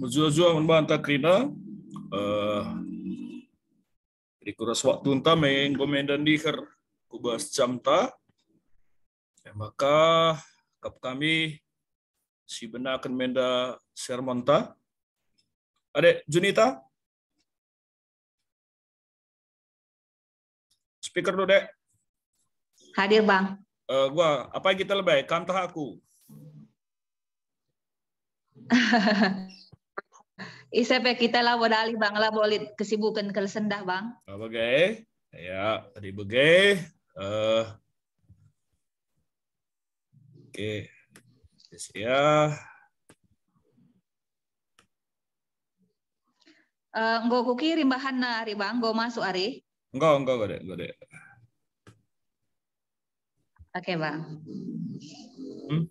Muzuzua unban jadi dikuras waktu unta mengkomendan ker, kubas jam jamta ya, maka kap kami si bena akan menda sermonta adek Junita speaker dulu dek hadir bang uh, gua apa kita lebay Kantah aku Isep kita lah bodali bang lah boleh kesibukan ke sendah bang. Bagai, ya di bagai. Uh, Oke, okay. ya. Uh, Nggo kuki rimbahan na ari bang, enggak masuk ari. Enggak enggak, gede gede. Oke okay, bang. Hmm?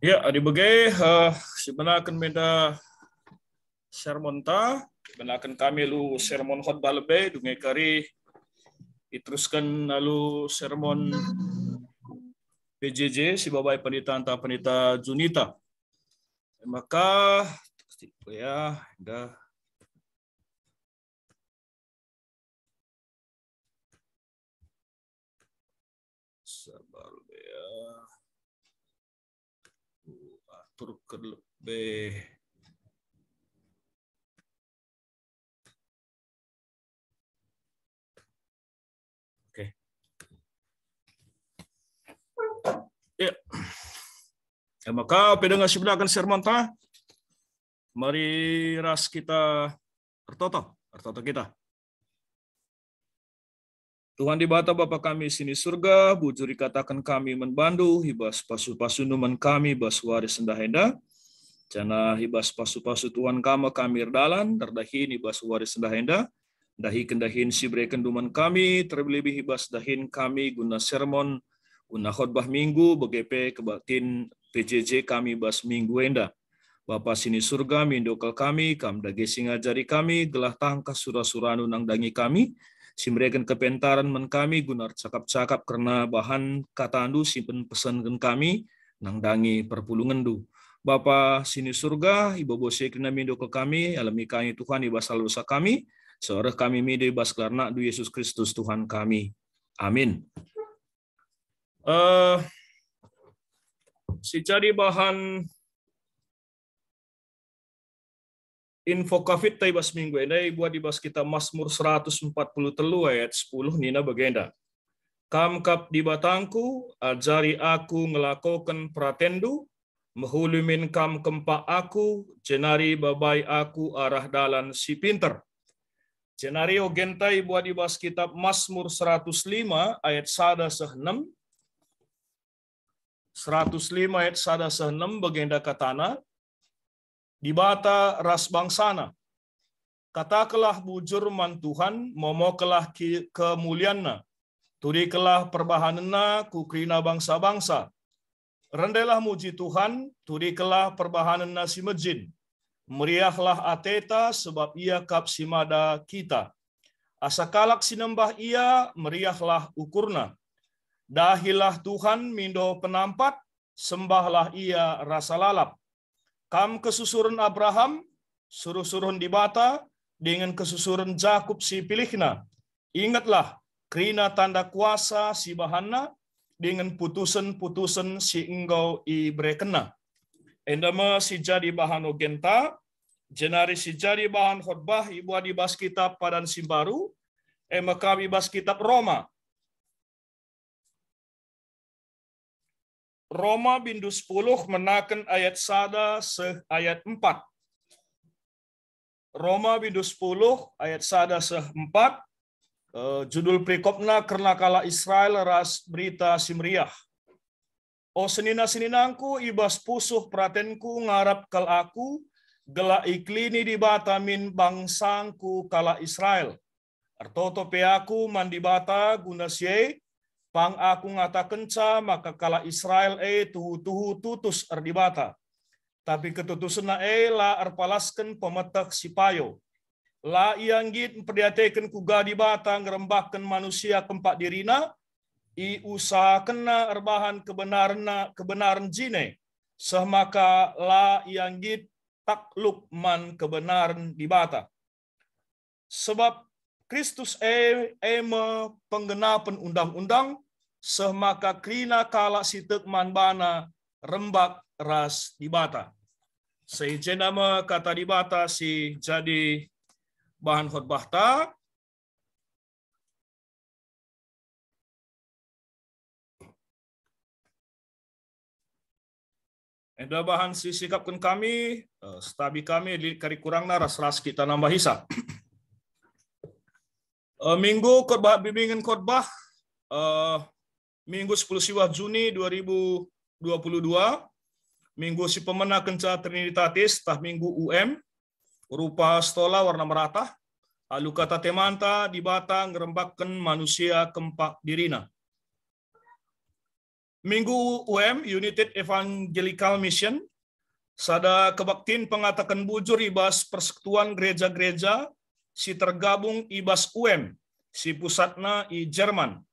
Ya, adik Begai, uh, sebenarnya akan meda sermon ta, sebenarnya akan kami lu sermon hot balbe, dungai kari diteruskan lalu sermon PJJ si babai pendeta anta pendeta Junita. Maka ya, dah. sabar ya turut lebih oke ya ya maka pendengar sebelah akan ta mari ras kita tertoto tertoto kita Tuhan di bata Bapa kami sini surga, bujuri katakan kami menbandu, hibas pasu-pasu numan kami baswari endah Jana hibas pasu-pasu Tuhan kama kami erdalan, terdahin hibas endah endah Dahi kendahin si kenduman kami, terlebih hibas dahin kami guna sermon, guna khotbah minggu, BGP kebatin PJJ kami bas minggu endah Bapa sini surga, mindokal kami, kam dage singajari kami, gelah tangkas surah-surah nunang dangi kami, Simregen kepentaran men kami gunar cakap-cakap karena bahan kata andu simpen pesan gen kami nangdangi dangi perpulungan du. Bapa sini surga, ibu bosi kena mindo ke kami, alami kami Tuhan ibas dosa kami, seorang kami mide ibas sekelarna du Yesus Kristus Tuhan kami. Amin. Uh, si cari bahan info COVID bas minggu ini buat di kita Mazmur 140 telu ayat 10 nina bagenda. Kamkap di batangku, ajari aku ngelakokan pratendu, mehulumin kam kempa aku, jenari babai aku arah dalan si pinter. Jenari ogentai buat di kitab Mazmur 105 ayat sada 105 ayat sada sehnem bagenda katana, di bata ras bangsana. Katakelah bujur man Tuhan, momoklah kemuliaanna. ku perbahanana kukrina bangsa-bangsa. rendelah muji Tuhan, turikelah perbahanana si mejin. Meriahlah ateta sebab ia kap simada kita. Asakalak sinembah ia, meriahlah ukurna. Dahilah Tuhan mindo penampat, sembahlah ia rasa lalap. Kam kesusuran Abraham, suruh di dibata, dengan kesusuran Jakub si pilihna. Ingatlah, krina tanda kuasa si bahana, dengan putusan-putusan si engkau ibrekena. Endama si jadi bahan ogenta, jenari si jadi bahan khutbah ibu adi bas kitab padan simbaru, ema kami bas kitab Roma, Roma bindu 10 menakan ayat sada se ayat 4. Roma bindu 10 ayat sada se 4. Uh, eh, judul prikopna karena kala Israel ras berita simriah. O senina sininangku ibas pusuh pratenku ngarap kal aku gela iklini di batamin bangsangku kala Israel. Artoto peaku mandi bata guna Pang aku ngata kenca maka kala Israel e eh, tuhu tuhu tutus erdibata. Tapi ketutusna e eh, la erpalasken pemetek sipayo. La ianggit perdiateken kuga di bata ngerembahken manusia kempat dirina, i usaha kena erbahan kebenaran kebenaran jine, semaka la ianggit takluk man kebenaran di bata. Sebab Kristus e ema penggenapan undang-undang semaka krina kala sitek manbana rembak ras dibata. nama kata dibata si jadi bahan khutbah ta. Ada bahan si sikapkan kami, eh, stabi kami, kari kurang naras ras kita nambah hisap. Uh, minggu khotbah bimbingan khotbah uh, Minggu 10 Siwah Juni 2022 Minggu si pemenang kencana Trinitatis tah Minggu UM rupa stola warna merata alu kata temanta di batang ngerembakkan manusia kempak dirina Minggu UM United Evangelical Mission sada kebaktian pengatakan bujur ibas persekutuan gereja-gereja si tergabung IBAS UM, si pusatna i Jerman.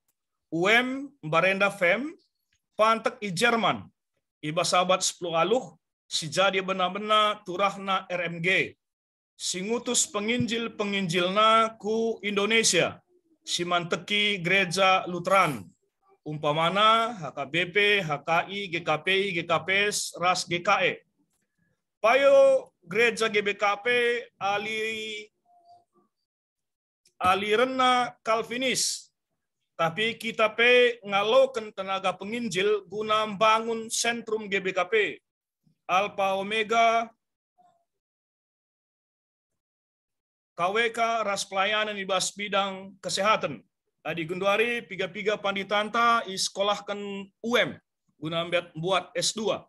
UM Barenda Fem, pantek i Jerman. IBAS abad 10 aluh, si jadi benar-benar turahna RMG. singutus penginjil-penginjilna ku Indonesia. Si manteki gereja Lutheran. Umpamana HKBP, HKI, GKPI, GKPS, RAS, GKE. Payo gereja GBKP ali alirena Calvinis, tapi kita pe ngalokan tenaga penginjil guna bangun sentrum GBKP. Alpha Omega KWK ras pelayanan ibas bidang kesehatan. Adi Gunduari, piga-piga panditanta iskolahkan UM guna buat S2.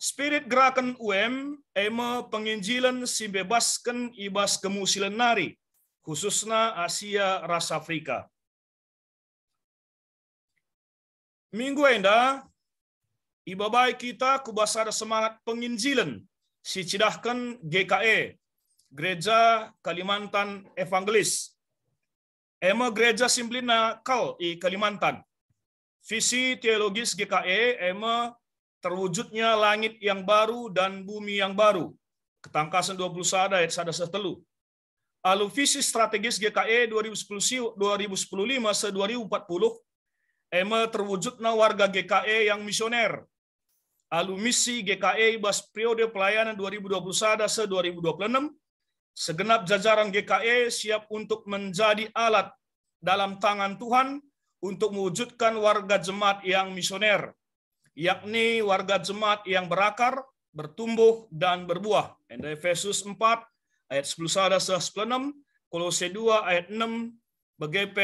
Spirit gerakan UM ema penginjilan si bebaskan ibas kemusilan nari khususnya Asia ras Afrika. Minggu enda ibabai kita kubasar semangat penginjilan si cidahkan GKE Gereja Kalimantan Evangelis. Ema gereja simplina kal i Kalimantan. Visi teologis GKE ema terwujudnya langit yang baru dan bumi yang baru. Ketangkasan 20 sada ayat sada setelu. Alu visi strategis GKE 2010 2015 se 2040 ema terwujudna warga GKE yang misioner. Alu misi GKE bas periode pelayanan 2021 se 2026 segenap jajaran GKE siap untuk menjadi alat dalam tangan Tuhan untuk mewujudkan warga jemaat yang misioner, yakni warga jemaat yang berakar, bertumbuh, dan berbuah. Efesus 4 ayat 10 ada sah Kolose 2 ayat 6, BGP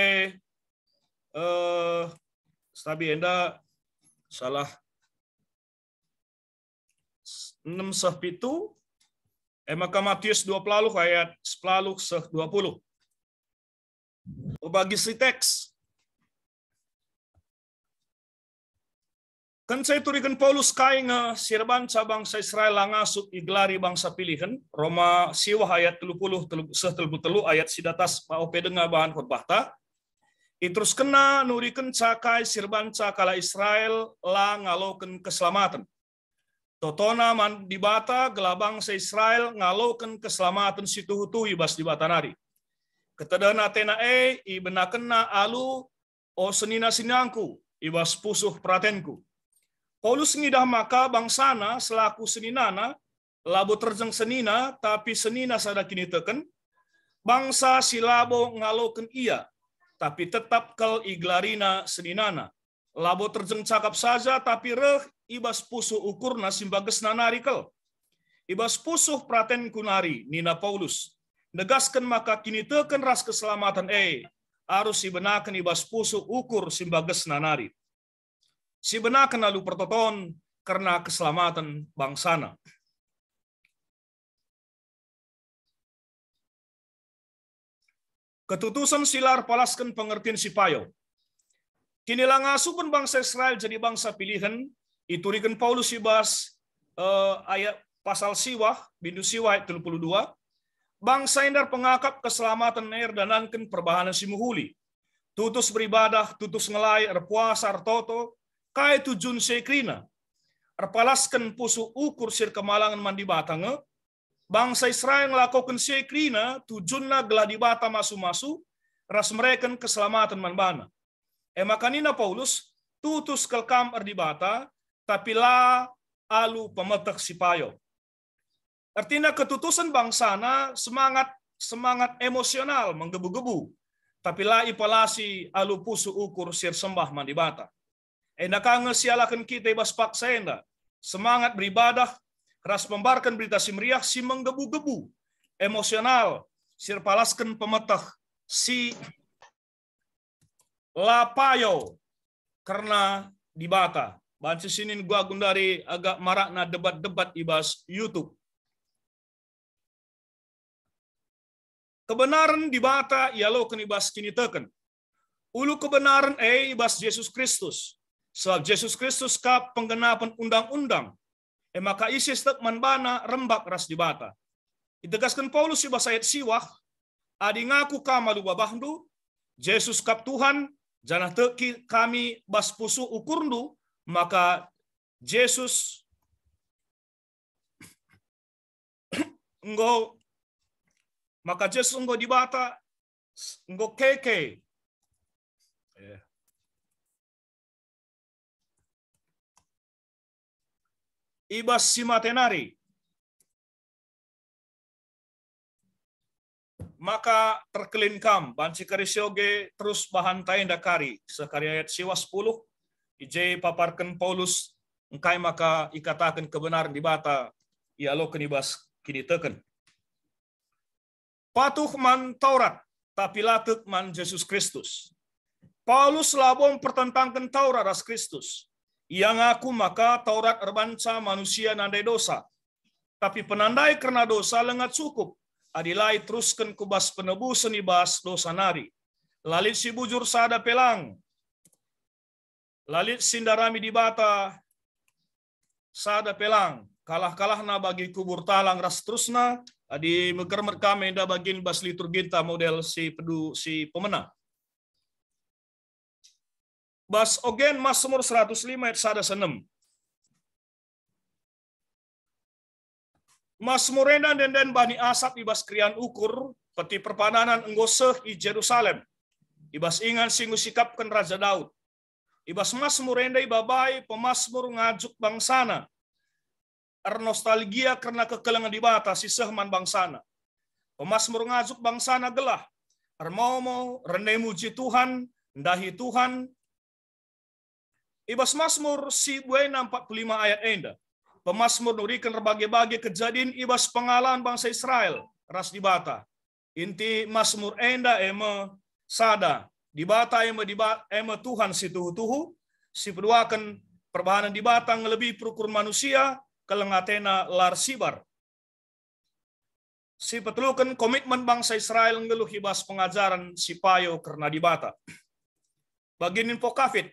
eh tapi anda salah 6 sah itu. eh maka Matius 20 ayat 10 sah 20. Bagi si teks, Kan saya turikan Paulus nga eh, sirban cabang sa Israel langasuk iglari bangsa pilihan. Roma siwa ayat 30 setelbutelu ayat sidatas mau pedenga bahan khutbah ta. Itrus kena nurikan cakai sirban cakala Israel la ngalokan keselamatan. Totona man dibata gelabang sa Israel ngalokan keselamatan situ hutu ibas dibata nari Ketadana tenae ibenakena alu o senina sinangku ibas pusuh pratenku Paulus ngidah maka bangsana selaku seninana, labo terjeng senina, tapi senina sada kini teken, bangsa silabo ngaloken ia, tapi tetap kel iglarina seninana. Labo terjeng cakap saja, tapi reh ibas pusuh ukurna simbages nanarikel. Ibas pusuh praten kunari, Nina Paulus. Negaskan maka kini teken ras keselamatan eh, harus ibenakan ibas pusuh ukur simbages nanari Si sibenakan lalu pertoton karena keselamatan bangsana. Ketutusan silar palaskan pengertian si payo. Kini langasu pun bangsa Israel jadi bangsa pilihan. itu Iturikan Paulus sibas uh, eh, ayat pasal siwah, bindu siwah ayat 32. Bangsa indar pengakap keselamatan air dan danankan perbahanan si muhuli. Tutus beribadah, tutus ngelai, erpuasa, ertoto, tu jun sekrina arpalaskan pusu ukur sir kemalangan mandi batang eh. bangsa Israel ngelakokan sekrina tujunna geladi bata masu-masu ras mereka keselamatan manbana e eh, makanina Paulus tutus kelkam erdi bata tapi la alu pemetak sipayo artinya ketutusan bangsana semangat semangat emosional menggebu-gebu tapi la ipalasi alu pusu ukur sir sembah mandi bata Endakangal sialakan kita ibas paksaenda. Semangat beribadah, keras membarkan berita si meriah si menggebu-gebu, emosional, palaskan pemetah, si lapayo, karena dibata. Bansi sini gua gundari agak marakna debat-debat ibas YouTube. Kebenaran dibata ya lo kan ibas kini teken. Ulu kebenaran eh ibas Yesus Kristus Sebab Yesus Kristus ka penggenapan undang-undang. E maka isi setiap manbana rembak ras dibata. Ditegaskan Paulus iba sayat siwah. Adi ngaku ka malu babahndu. Yesus kap Tuhan. Janah teki kami bas pusu ukurndu. Maka Yesus engkau maka Yesus engkau dibata engkau keke ibas simatenari. Maka terkelinkam banci karisioge terus bahantai dakari. Sekarya ayat siwa 10, ije paparkan Paulus, engkai maka ikatakan kebenaran di bata, ia lo kenibas kini teken. Patuh man Taurat, tapi latuk man Yesus Kristus. Paulus labon pertentangkan Taurat ras Kristus. Yang aku maka Taurat erbanca manusia nandai dosa. Tapi penandai karena dosa lengat cukup. Adilai teruskan kubas penebus bas dosa nari. Lalit si bujur sada pelang. Lalit sindarami di bata. Sada pelang. Kalah-kalah na bagi kubur talang ras terusna. Adi megermet kami da bagin bas liturgita model si pedu si pemenang. Bas ogen Mazmur 105 ayat sada senem. Mas dan den bani asap ibas krian ukur peti perpananan enggoseh i Jerusalem. Ibas ingan singu sikapkan Raja Daud. Ibas masmur ibabai babai pemasmur ngajuk bangsana. Ernostalgia karena kekelengan dibata si sehman bangsana. Pemasmur ngajuk bangsana gelah. Ermau mau rendai muji Tuhan, ndahi Tuhan, Ibas Masmur si nampak 45 ayat enda. Pemasmur nurikan berbagai-bagai kejadian ibas pengalaman bangsa Israel ras dibata. Inti Masmur enda ema sada dibata ema dibata ema Tuhan si tuhu-tuhu si perluakan perbahanan dibata lebih perukur manusia kelengatena lar sibar. Si petelukan komitmen bangsa Israel ngeluh ibas pengajaran si payo karena dibata. info kafit.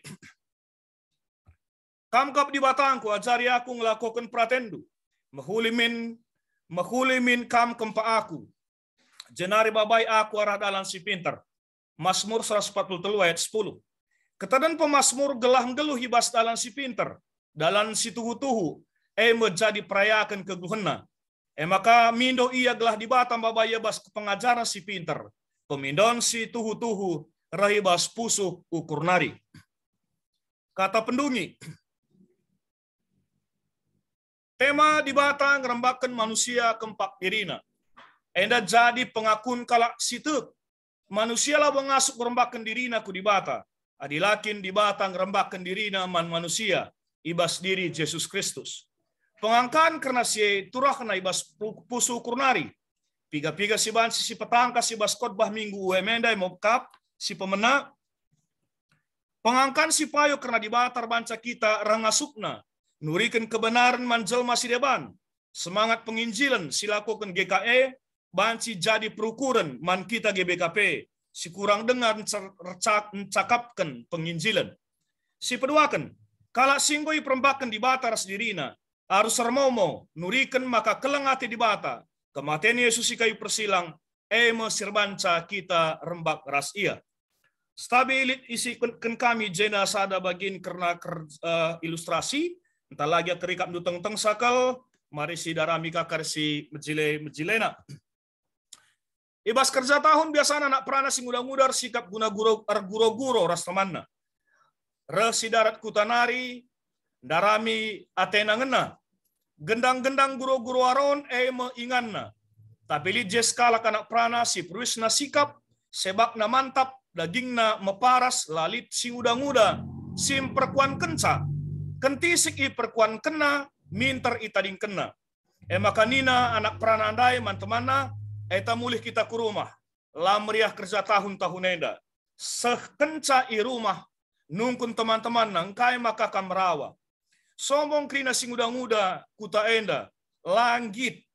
Kamkap di batangku ajari aku ngelakukan pratendu. Mahulimin, mahulimin kam kempa aku. Jenari babai aku arah dalam si pinter. Masmur 143 ayat 10. Ketadan pemasmur gelah geluh hibas dalam si pinter. Dalam si tuhu-tuhu. Eh menjadi perayakan keguhena. Eh maka mindo ia gelah di batang babai bas pengajaran si pinter. Pemindon si tuhu-tuhu rahibas pusuh ukur nari. Kata pendungi, Tema di batang rembakan manusia keempat dirina. Enda jadi pengakun kalak situ. Manusia lah mengasuk rembakan dirina ku di bata. Adilakin di batang rembakan dirina man manusia. Ibas diri Yesus Kristus. Pengangkan karena si turah kena ibas pusu kurnari. Piga-piga si ban si petangka si bas kotbah minggu uemendai mokap si pemenang Pengangkan si payo karena di batar banca kita rangasukna Nurikan kebenaran manjel masih deban. Semangat penginjilan silakukan GKE, banci jadi perukuran man kita GBKP. Si kurang dengar cakapkan penginjilan. Si peduakan, kalau singgoi perembakan di batar dirina harus sermomo, nurikan maka kelengati di bata. Kematian Yesus kayu persilang, eme sirbanca kita rembak ras ia. Stabilit isi kami jena ada bagian karena uh, eh, ilustrasi, entah lagi kerikap nu teng-teng sakal, mari si darami kakar si mejile mejilena. Ibas kerja tahun biasa anak perana si muda-mudar sikap guna guru er, guru guru ras Re si darat kutanari, darami atena ngena. Gendang-gendang guru-guru aron e eh, inganna. Tapi li skala kanak prana si perwisna sikap, na mantap, dagingna meparas lalit si udang-udang sim perkuan kencang kentisik i perkuan kena, minter i tading kena. Eh, makanina anak peranandai mantemana, eta eh, mulih kita ke rumah. Lamriah kerja tahun-tahun enda. Sekenca i rumah, nungkun teman-teman nangkai maka kamrawa. Sombong krina muda-muda kuta enda. langit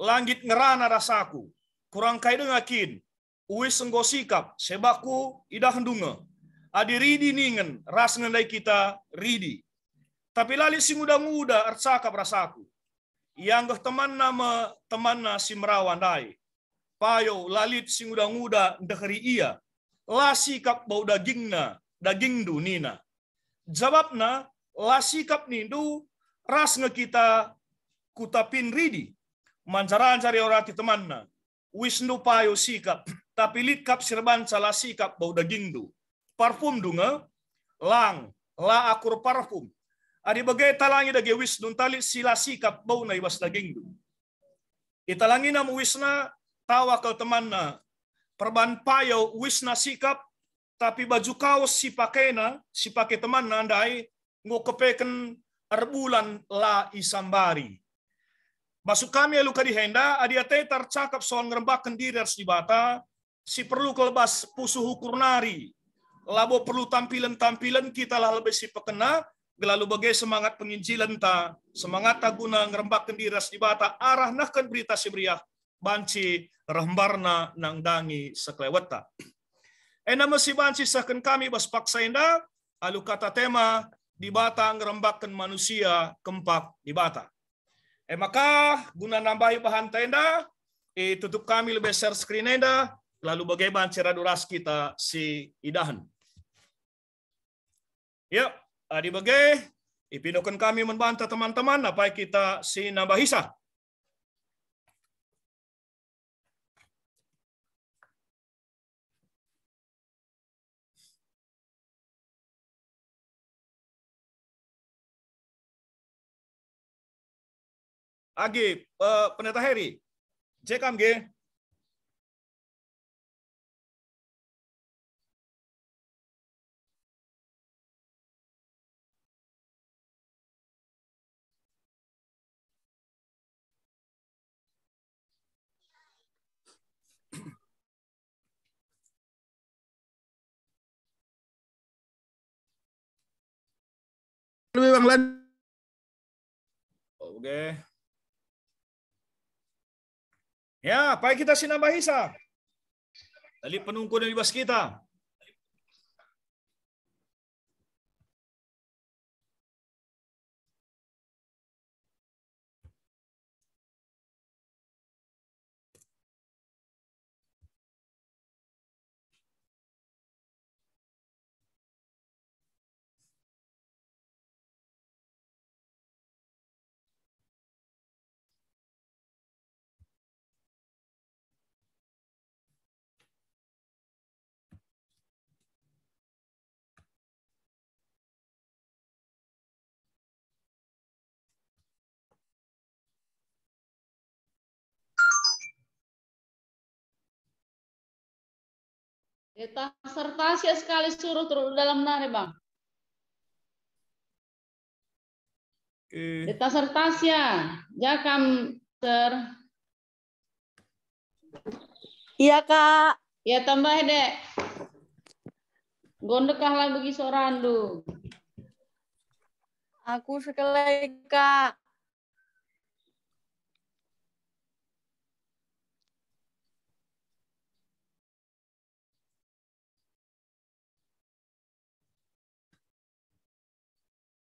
langit ngerana rasaku. Kurang kai dengakin. Uis sikap Sebaku idah hendunga Adi ridi ningen, ras nendai kita ridi. Tapi lali si muda-muda arsaka prasaku. Yang ke teman nama teman na si merawan dai. Payo lalit si muda-muda ia, iya. Lasikap bau daging na daging du nina. na, Jawabna, lasikap nindu ras nge kita kutapin ridi. Manjaran cari orati na. Wisnu payo sikap, tapi litkap sirban salah sikap bau daging du parfum dunga lang la akur parfum adi bagay talangi dagi wis dun tali silasi kap bau na iwas daging dun italangi na wisna tawa kal teman na perban payo wis na sikap tapi baju kaos si pakai na si pakai teman na andai ngo kepeken arbulan la isambari Masuk kami lu luka di henda, adi ate tercakap soal ngerembak kendiri harus dibata, si perlu kelebas pusuh hukur nari, labo perlu tampilan-tampilan kita lah lebih si pekena lalu bagai semangat penginjilan ta semangat guna ngerembak kendiras di bata arah nahkan berita beriah, banci rembarna nangdangi ta. Enam eh, masih banci sahkan kami bas paksa inda alu kata tema di bata ngerembakkan manusia kempak di bata eh maka guna nambahi bahan tenda eh, tutup kami lebih share screen enda Lalu bagaimana cara duras kita si idahan? Ya, adi bagai ipinokan kami membantah teman-teman apa kita si nabahisa. Agi, uh, pendeta Heri, cekam ge. Lu Bang Lan. Oke. Ya, baik kita sinambahisa dari Tali penungku dari bas kita. Eta sia sekali suruh turun dalam nari ya, bang. Eh. serta serta ya jakam ter. Iya kak. Ya tambah ya, dek. Gondekah lagi seorang dulu Aku sekali kak.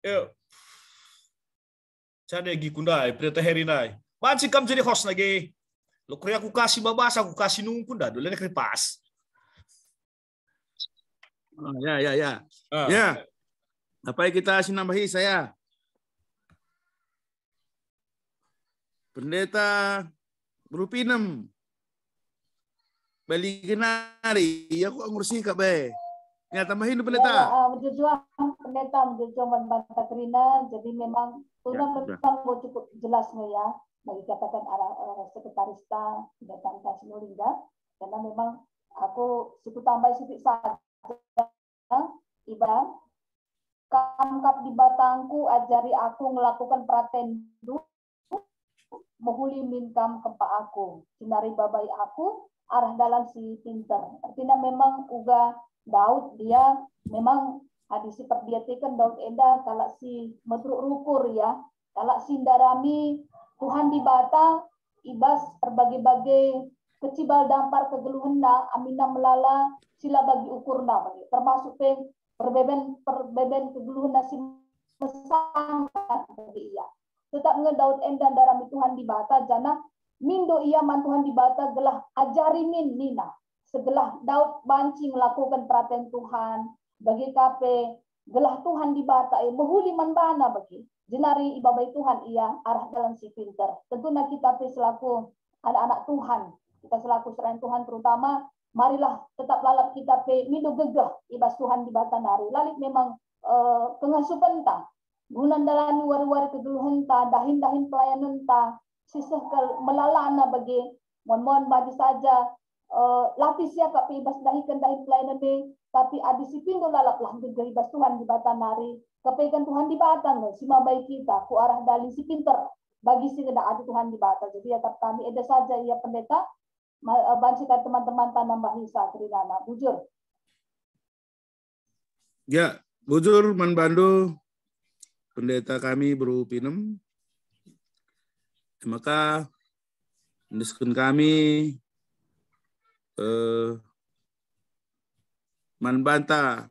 eu chane gi kundai eh, preta herinai man si kam jadi host lagi lo kuri aku kasih babas aku kasih nung kunda dulu nek pas oh, ya ya ya ah. ya apa yang kita sinambahi saya pendeta Rupinem Beli kenari ya aku ngurusin kak kabe Ya, tambahin dulu pendeta. Ya, uh, eh, berjuang pendeta, berjuang bantah kerina. Jadi memang ya, sudah ya, memang cukup jelasnya ya bagi katakan arah, arah datang pendeta Antasino ya. karena memang aku suku tambah sedikit saja ibarat kamkap di batangku ajari aku melakukan pratendu menghuli minkam kempa aku sinari babai aku arah dalam si pinter artinya memang uga Daud dia memang hadis perdiatikan Daud Eda kalau si metruk rukur ya kalau sindarami Tuhan di bata ibas berbagai-bagai kecibal dampar kegeluhenda amina melala sila bagi ukurna bagi termasuk pe perbeben perbeben kegeluhenda si mesang bagi ia tetap Daud endan darami Tuhan di bata jana mindo ia man Tuhan bata gelah ajari min nina segelah Daud banci melakukan perhatian Tuhan bagi kape gelah Tuhan dibatai menghuliman manbana bagi jenari ibabai Tuhan ia arah dalam si pinter tentu nak kita pe selaku anak-anak Tuhan kita selaku serang Tuhan terutama marilah tetap lalap kita pe mido gegah ibas Tuhan di nari lalik memang eh, pengasuh pentang gunan dalami war-war keduluhan ta dahin-dahin pelayanan ta sisah melalana bagi mohon-mohon bagi saja uh, lapis ya kapi ibas dahi pelayanan be tapi si pindo lalap lah di bas Tuhan di batan nari kepegan Tuhan di batan si baik kita ku arah dali si pinter bagi si kena adi Tuhan di batan jadi ya tetap kami ada saja ya pendeta eh, bancikan teman-teman tanam bahisa trinana bujur ya bujur man bandu pendeta kami beru pinem maka Nuskun kami Eh, Manbanta.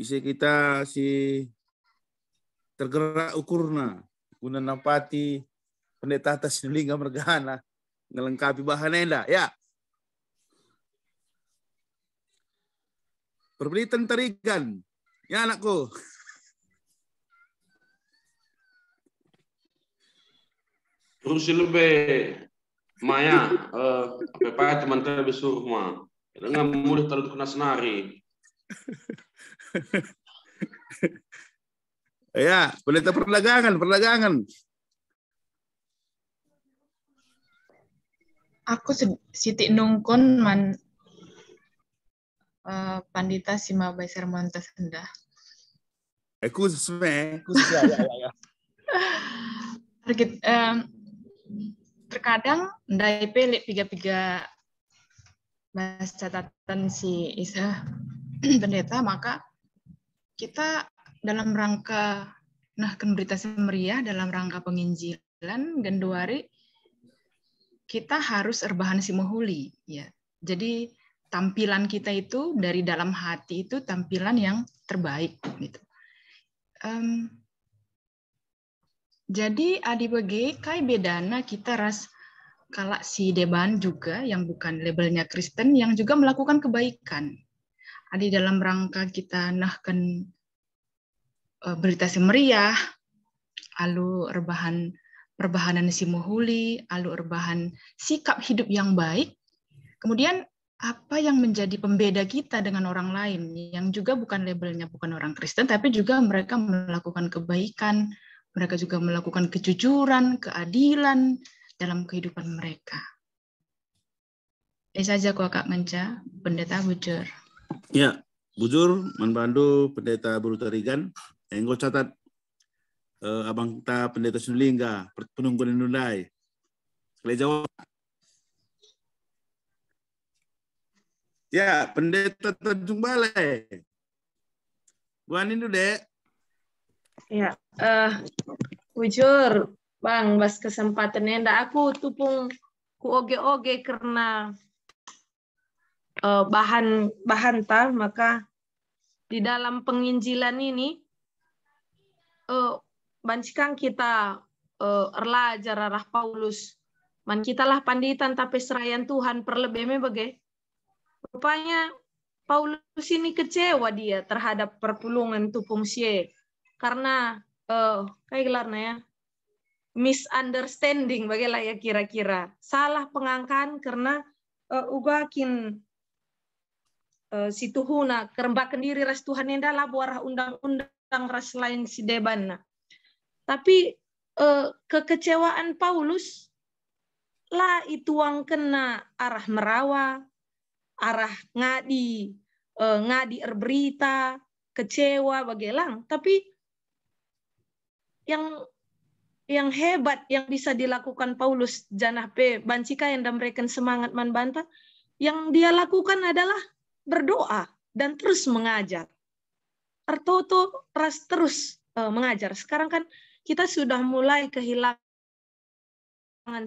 Isi kita si tergerak ukurna guna nampati pendeta atas lingga mergana ngelengkapi bahan enda ya perbelitan tentarikan ya anakku terus lebih Maya, eh, apa teman kita besok mah. Dengan mulut terlalu kena senari. ya, boleh perdagangan, perdagangan. Aku Siti Nungkun man uh, pandita sima baisar montes endah. Aku sesuai, aku sesuai. Arkit, um, terkadang ndai pelik piga-piga bahas catatan si Isa pendeta maka kita dalam rangka nah berita semeriah dalam rangka penginjilan genduari kita harus erbahan simuhuli ya jadi tampilan kita itu dari dalam hati itu tampilan yang terbaik gitu um, jadi adibege kai bedana kita ras kala si Deban juga yang bukan labelnya Kristen yang juga melakukan kebaikan. Adi dalam rangka kita nahkan e, berita si semeriah, alu rebahan perbahanan si muhuli, alu rebahan sikap hidup yang baik. Kemudian apa yang menjadi pembeda kita dengan orang lain yang juga bukan labelnya bukan orang Kristen tapi juga mereka melakukan kebaikan mereka juga melakukan kejujuran, keadilan dalam kehidupan mereka. Ini saja kok Kak Menca, Pendeta Bujur. Ya, Bujur, Manbandu, Pendeta Burutarigan. Enggo catat eh, Abang Ta Pendeta Sunulingga, Penunggu Nundai. Sekali jawab. Ya, Pendeta Tanjung Balai. Buan ini, Dek. Ya, uh, eh, jujur Bang, bas ini, ndak aku tupung ku oge-oge karena uh, bahan bahan ta maka di dalam penginjilan ini uh, eh, bancikan kita uh, erla jararah Paulus man kita lah panditan tapi serayan Tuhan perlebih bagai rupanya Paulus ini kecewa dia terhadap perpulungan tupung sie karena oh, kayak gelarnya ya misunderstanding bagaimana ya kira-kira salah pengangkan karena uh, eh, ugakin uh, eh, situhuna kerembak kendiri ras Tuhan yang dalam buah undang-undang ras lain si debana tapi uh, kekecewaan Paulus lah itu ituang kena arah merawa arah ngadi uh, ngadi erberita kecewa bagelang tapi yang yang hebat yang bisa dilakukan Paulus Janah P. Bancika yang mereka semangat manbanta, yang dia lakukan adalah berdoa dan terus mengajar. Artoto ras terus uh, mengajar. Sekarang kan kita sudah mulai kehilangan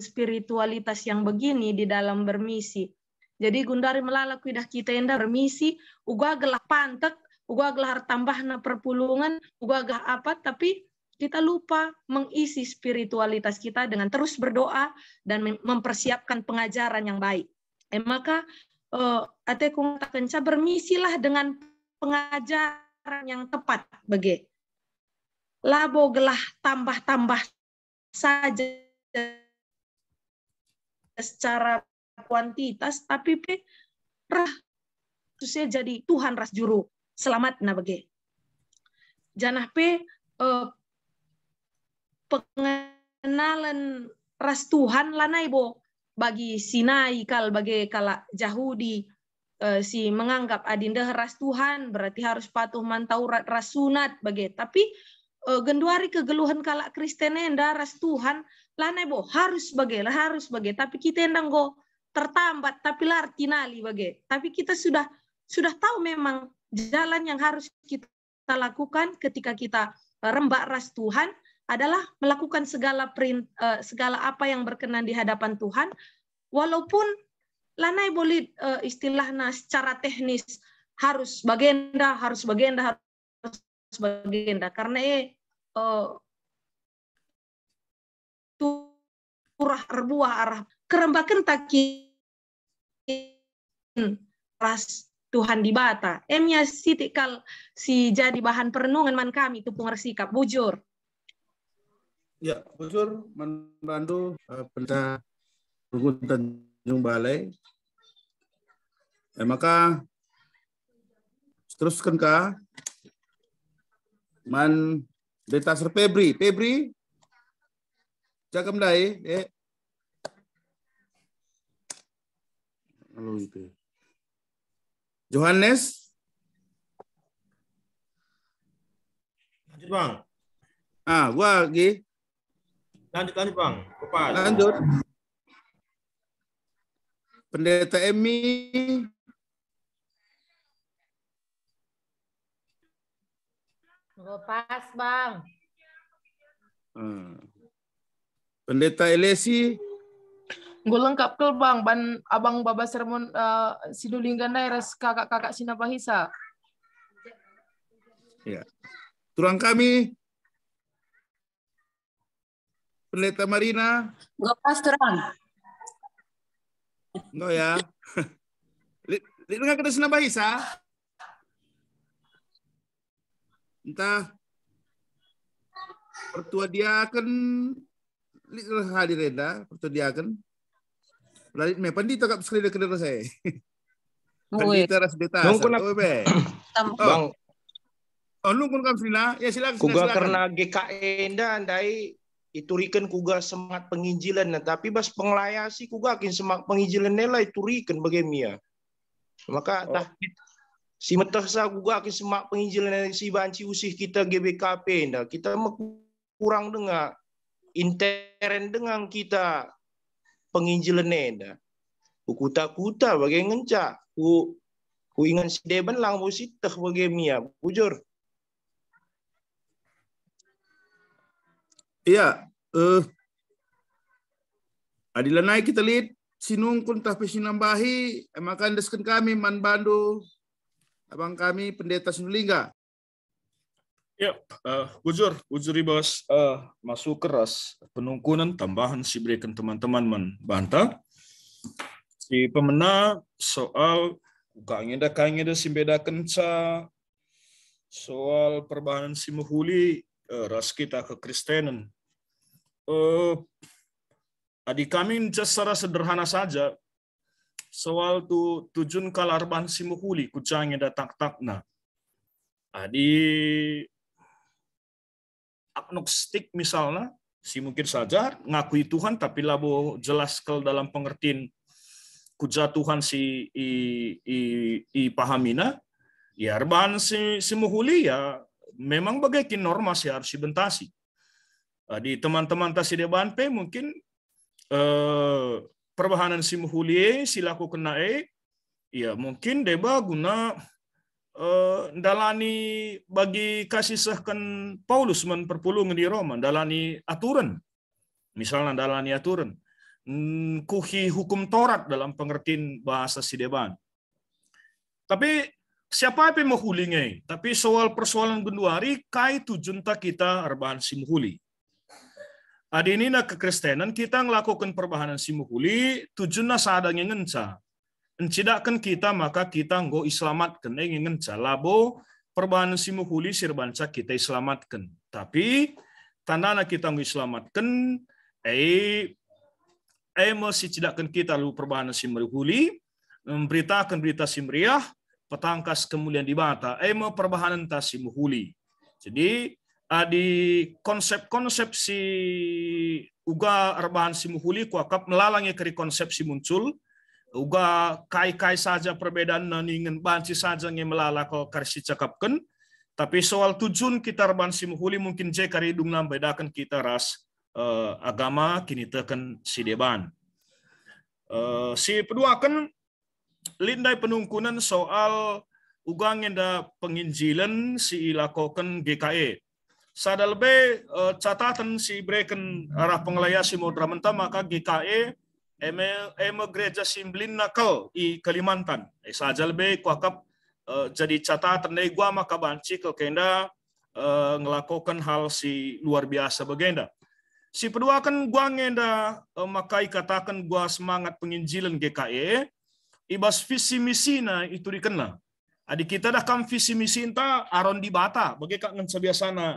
spiritualitas yang begini di dalam bermisi. Jadi gundari melala kuidah kita yang bermisi, uga gelah pantek, uga gelah tambah na perpulungan, uga gelah apa, tapi kita lupa mengisi spiritualitas kita dengan terus berdoa dan mempersiapkan pengajaran yang baik. Eh, maka eh, Ate kung Kenca bermisilah dengan pengajaran yang tepat bagi labo gelah tambah-tambah saja secara kuantitas tapi pe rah jadi Tuhan ras juru selamat nah bagi janah pe eh, pengenalan ras Tuhan lanai bo bagi Sinai kal bagi kala Yahudi eh, si menganggap adinda ras Tuhan berarti harus patuh mantau ras sunat bagi tapi eh, genduari kegeluhan kala Kristen enda ras Tuhan lanai bo harus bagi harus bagai tapi kita endang go tertambat tapi lar tinali bagai tapi kita sudah sudah tahu memang jalan yang harus kita lakukan ketika kita rembak ras Tuhan adalah melakukan segala print, eh, segala apa yang berkenan di hadapan Tuhan walaupun lanai boleh uh, istilahnya secara teknis harus bagenda harus bagenda harus bagenda karena eh uh, turah rebuah arah kerembakan takin ras Tuhan di bata. Emnya sitikal si jadi bahan perenungan man kami itu pengersikap bujur. Ya, Gusur membantu uh, Benda Rukun Tanjung Balai. Ya, maka teruskan ke Man Deta Sir Pebri. cakap dai. Eh. Halo itu. Johannes. Lanjut bang. Ah, gua lagi. Lanjut, lanjut Bang. Kupas. Lanjut. Pendeta Emi. Kupas, Bang. Hmm. Pendeta Elesi. Gue lengkap ke bang, ban abang baba sermon uh, eh, Sidulingga daerah kakak-kakak Sinapahisa. Ya. Turang kami. Pendeta Marina? Enggak, terang. Enggak ya. Lihat nggak kita senang bahasa? Entah. Pertua dia akan lihat hadir rendah. Ya, pertua dia akan. Lalit me di kap sekali dekat saya. Oh, Pandita ya. ras deta. Nung kuna. Oh, be. Oh. Bang. Oh, nung kuna kam sila. Ya silakan. Kuga karena GKN dan dai itu iturikan kuga semangat penginjilan nah, tapi bas penglayasi kuga akin semangat penginjilan nela iturikan bagaimana maka oh. tahbit si metasa kuga akin semangat penginjilan si banci usih kita GBKP nah kita kurang dengar interen dengan kita penginjilan nela kukuta-kuta bagai bagaimana, ku ku ingin si deban langsung musitah bujur Iya, eh, adila naik kita lihat sinung sinungkun tapi sinambahi makan desken kami man bandu abang kami pendeta sinulingga ya uh, eh, ujur ujur bos uh, masuk keras penungkunan tambahan si berikan teman-teman man banta si pemena soal kangen dah simbeda kencang soal perbahanan si muhuli ras kita kekristenan. Eh, adik kami secara sederhana saja soal tu tujuan kalarban simukuli kucangnya datang takna. Adi agnostik misalnya, si mungkin saja ngakui Tuhan tapi labo jelas kal dalam pengertian kuja Tuhan si i, i, i pahamina, ya arban si, si muhuli ya memang bagaikan norma sih harus dibentasi. Di teman-teman tasi p mungkin eh, perbahanan simuhulie silaku kena e, ya mungkin deba guna eh, dalani bagi kasih sahkan Paulus memperpulung di Roma dalani aturan, misalnya dalani aturan kuhi hukum torat dalam pengertian bahasa Sideban. Tapi Siapa yang menghulinya? tapi soal persoalan gunduari kai tu junta kita arbahan ini nak nak kekristenan kita ngelakukan perbahanan simuhuli tujunna sadangnya ngenca. Encidakkan kita maka kita nggo islamatkan ingin eh, ngenca labo perbahanan simhuli sirbanca kita islamatkan. Tapi nak kita nggo islamatkan eh emosi eh, cidakan kita lu perbahanan simhuli memberitakan berita simriah patangkas kemuliaan di mata emo perbahanan ta si muhuli jadi ah, di konsep-konsep si uga arbahan si muhuli kuakap melalangnya keri konsep si muncul uga kai-kai saja perbedaan naningen banci saja nge melala ko karsi cakapkan tapi soal tujuan kita arbahan si muhuli mungkin je kari dung bedakan kita ras uh, agama kini tekan si deban uh, si pedua kan lindai penungkunan soal ugang da penginjilan si ilakoken GKE. Sada lebih catatan si breken arah pengelaya si mentah maka GKE eme, gereja simblin nakal i Kalimantan. Eh, saja lebih kuakap uh, jadi catatan dari gua maka banci ke kenda uh, eh, ngelakukan hal si luar biasa bagenda. Si kedua kan gua ngenda uh, eh, makai katakan gua semangat penginjilan GKE ibas visi misi na itu dikena. Adik kita dah kam visi misi misinta aron di bata. Bagi kak ngan sebiasa na uh,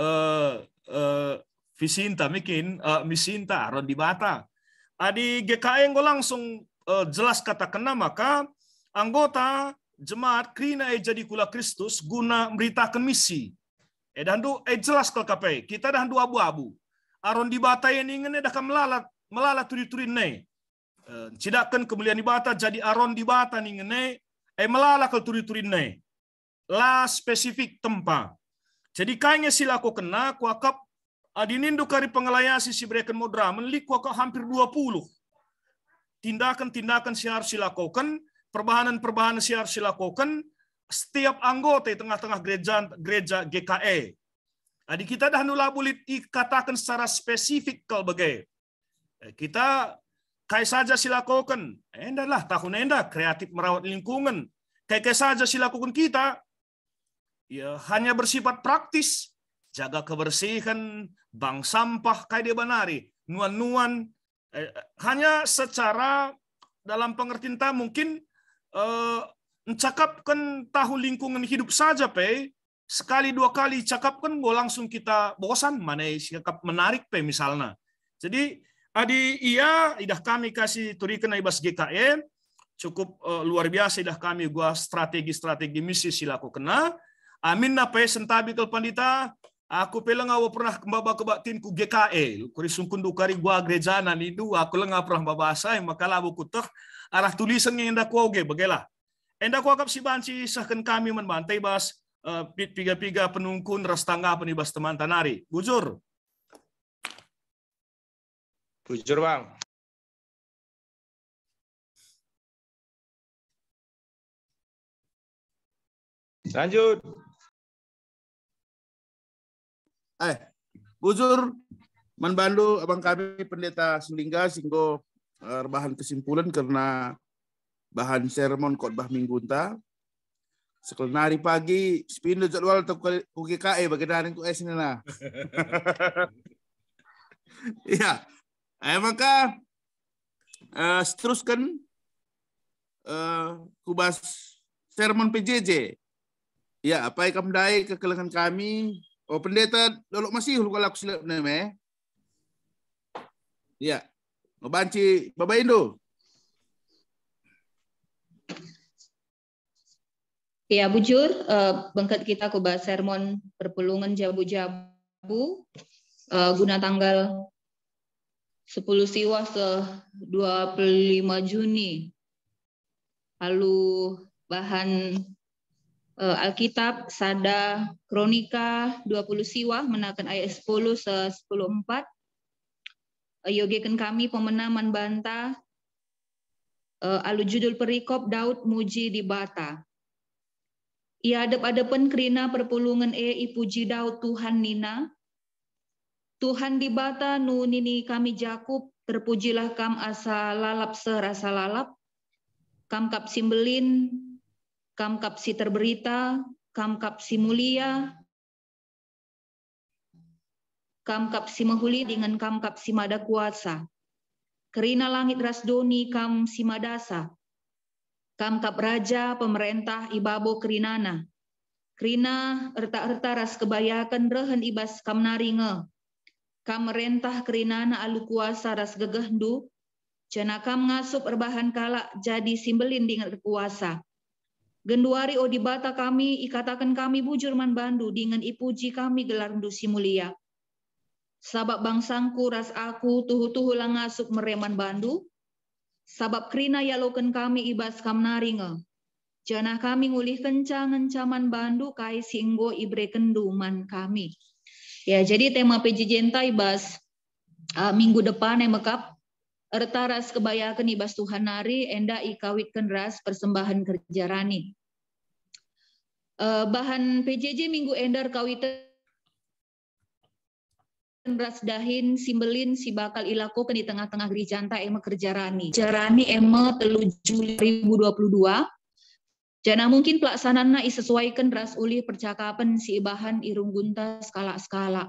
eh, eh, visinta mikin uh, eh, misinta aron di bata. Adi GKN gue langsung uh, jelas kata kena maka anggota jemaat krina e jadi kula Kristus guna meritakan misi. Eh dan tu eh jelas kalau kape kita dah dua abu-abu. Aron di bata yang ingin dah kam melalat melalat turi-turi nei Eh, Cidakan kemuliaan ibata jadi aron bata ni ngene. Eh melala ke turi-turi ne. La spesifik tempat. Jadi kainya sila ko kena kuakap adinindu kari pengelayasi sisi breken modra melik kuakap hampir 20. Tindakan-tindakan sila harus silakukan, perbahanan-perbahanan sila harus silakukan, setiap anggota di tengah-tengah gereja gereja GKE. Adik kita dah nula bulit dikatakan secara spesifik kalau bagai. Eh, kita Kaya saja sila endah lah tahun endah kreatif merawat lingkungan. Kaya kaya saja sila kita. Ya hanya bersifat praktis. Jaga kebersihan, bang sampah kai dia banari, nuan-nuan. Eh, hanya secara dalam pengertian ta mungkin eh, mencakapkan tahu lingkungan hidup saja pe sekali dua kali cakapkan bo langsung kita bosan mana sikap menarik pe misalnya jadi Adi iya idah kami kasih turikan ibas GKN cukup uh, luar biasa idah kami gua strategi-strategi misi silaku kena. Amin Napa ya sentabi kel pandita aku pelang awa pernah kembaba kebatin ku GKE kuri sungkun dukari gua gereja nan itu aku lengah pernah babasa maka labu kuter arah tulisan yang kuoge bagelah. bagela. ku akap si banci sahkan kami menbantai bas uh, eh, piga-piga penungkun rastangga penibas teman tanari. Bujur, Bujur, Bang. Lanjut. Eh, bujur Manbandu Abang kami Pendeta Sulingga, singgo eh, bahan kesimpulan karena bahan sermon khotbah minggu ta. Sekelana hari pagi sepindu jadwal atau UGKE bagi daring ku es Iya. Ayah maka uh, seteruskan uh, eh, kubas sermon PJJ. Ya, apa yang kamu kamdai kekelengan kami. Oh, pendeta dolok masih kalau aku silap nama eh. Ya, banci Bapak Indo. Ya, bujur, uh, eh, bengket kita kubas sermon perpulungan jabu-jabu uh, guna tanggal 10 siwa se 25 Juni. Lalu bahan e, Alkitab Sada Kronika 20 siwa menakan ayat 10 se 10 4. E, Yogeken kami pemenaman Banta e, eh, alu judul perikop Daud muji di Bata. Ia adep-adepen kerina perpulungan e ipuji Daud Tuhan Nina, Tuhan dibata nu nini kami Jakub, terpujilah kam asa lalap serasa lalap, kam kap simbelin, kam kap si terberita, kam kap si mulia, kam kap si mahuli dengan kam kap si mada kuasa. Kerina langit ras doni kam si madasa, kam kap raja pemerintah ibabo kerinana. Kerina erta-erta ras kebayakan rehen ibas kam naringe, kamerentah kerinana alu kuasa ras jana kam ngasup erbahan kala jadi simbelin dengan kuasa. Genduari o dibata kami, ikatakan kami bujur bandu, dengan ipuji kami gelar dusi mulia. Sabab bangsangku ras aku tuhu-tuhu langasup mereman bandu, sabab kerina yaloken kami ibas kam naringe. Janah kami ngulih kencang encaman bandu kai singgo ibre kenduman kami. Ya, jadi tema PJJ Jentai bas uh, eh, minggu depan erta Ertaras kebaya keni Tuhan nari, enda ikawit ras persembahan kerja rani. Uh, bahan PJJ minggu endar kawitan ras dahin simbelin si bakal ilako keni tengah tengah-tengah gerijanta ema kerja rani. Kerja rani eme telu Juli 2022 Jana mungkin pelaksanaan sesuaikan ras ulih percakapan si bahan irung gunta skala-skala.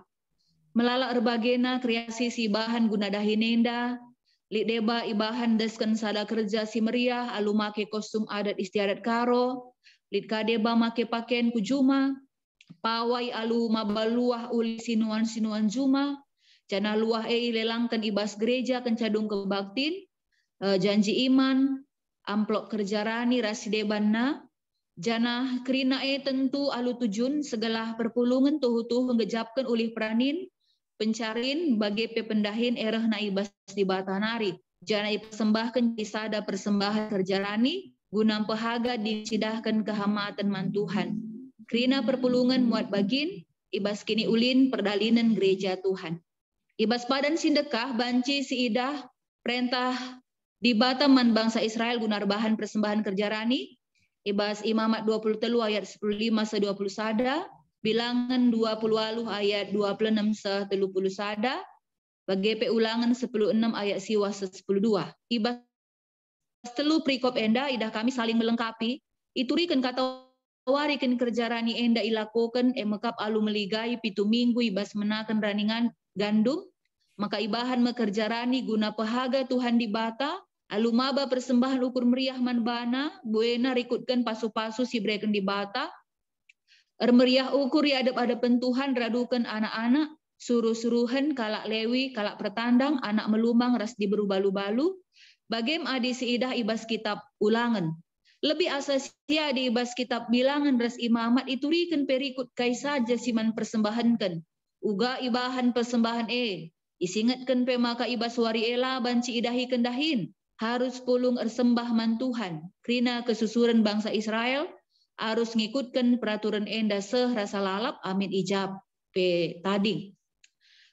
Melala erbagena kreasi si bahan gunadahi nenda, lideba ibahan desken sada kerja si meriah alu make kostum adat istiadat karo, kadeba make pakaian kujuma, pawai alu mabaluah uli sinuan-sinuan juma, jana luah ei lelangkan ibas gereja kencadung kebaktin, eh, janji iman, amplok kerjarani rasidebanna, Jana krinae tentu alu tujun segala perpulungan tuh tuh mengejapkan ulih peranin pencarin bagi pependahin erah naibas di batanari. Jana persembahkan kisada persembahan kerjarani gunam pehaga disidahkan kehamatan mantuhan. Krina perpulungan muat bagin, ibas kini ulin perdalinan gereja Tuhan. Ibas padan sindekah banci si idah perintah di bataman bangsa Israel gunar bahan persembahan kerjarani Ibas Imamat 20 telu ayat 15 se 20 sada, bilangan 20 aluh ayat 26 se 30 sada, BGP ulangan 16 ayat siwa se 12. Ibas telu prikop enda idah kami saling melengkapi, iturikan kata warikan kerja rani enda ilakukan emekap eh, alu meligai pitu minggu ibas menakan raningan gandum, maka ibahan mekerja rani guna pehaga Tuhan dibata bata, Alumaba persembahan ukur meriah manbana, buena rikutkan pasu-pasu si breken di bata. Ermeriah ukur ya adab ada pentuhan radukan anak-anak, suruh-suruhan kalak lewi, kalak pertandang, anak melumang ras di berubalu-balu. Bagem adi siidah ibas kitab ulangan. Lebih asasia di ibas kitab bilangan ras imamat itu rikan perikut kai kaisa jasiman persembahankan. Uga ibahan persembahan e. Isingatkan pemaka ibas wari ela banci idahi kendahin harus pulung ersembah mantuhan, Tuhan, krina kesusuran bangsa Israel, harus ngikutkan peraturan enda seh rasa lalap, amin ijab, p tadi.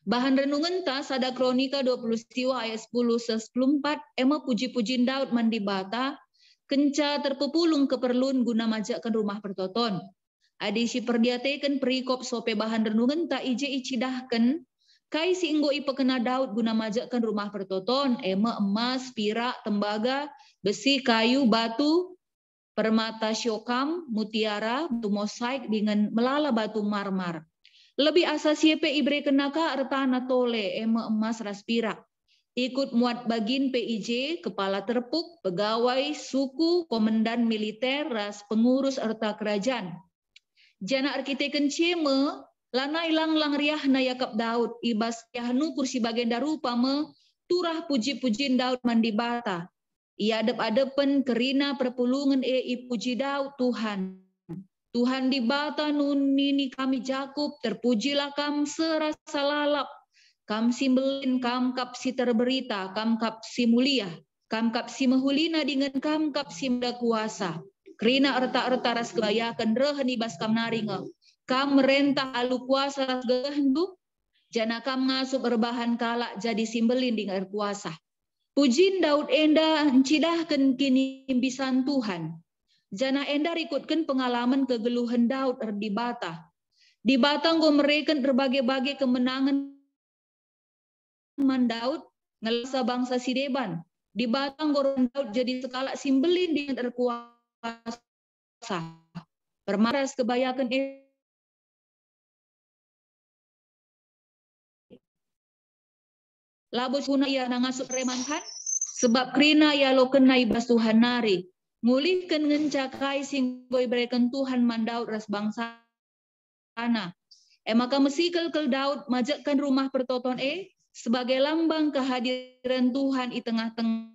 Bahan renungan ta sada kronika 20 siwa ayat 10 empat, ema puji pujin Daud mandi bata, kenca terpepulung keperluan guna majakkan rumah pertoton. Adi si perdiatekan perikop sope bahan renungan ta ije icidahkan Kai singgo ipekena daud guna majakan rumah pertoton, ema emas, pira, tembaga, besi, kayu, batu, permata syokam, mutiara, batu mosaik dengan melala batu marmar. Lebih asa siapa ibre kenaka ertana tole ema emas ras pirak. Ikut muat bagin PIJ, kepala terpuk, pegawai, suku, komandan militer, ras pengurus erta kerajaan. Jana arkiteken kenceme, Lana ilang lang riah na yakap Daud, ibas yahnu kursi bagenda rupa me, turah puji pujin Daud mandibata. Ia adep-adepen kerina perpulungan e ipuji Daud Tuhan. Tuhan dibata nun nini kami Jakub, terpujilah kam serasa lalap. Kam simbelin, kam kap si terberita, kam kap si mulia, kam kap si mehulina dengan kam kap si kuasa. Kerina erta-erta ras kebayakan rehani bas kam naringa. Kam merentah alu kuasa gehendu, kam ngasup rebahan kalak jadi simbelin di air kuasa. Pujin Daud enda encidahkan kini bisan Tuhan. Jana enda rikutkan pengalaman kegeluhan Daud er di bata. Di batang go mereken berbagai-bagai kemenangan man Daud ngelasa bangsa Sideban. Di batang goron Daud jadi sekala simbelin dengan kuasa. Permaras kebayakan Labus kuna ya nangasuk remanhan. Sebab krina ya lo kenai basuhan nari. Ngulihkan ngencakai singgoi berikan Tuhan mandaut ras bangsa tanah. Emaka maka mesikel kel Daud majakkan rumah pertoton e sebagai lambang kehadiran Tuhan di tengah-tengah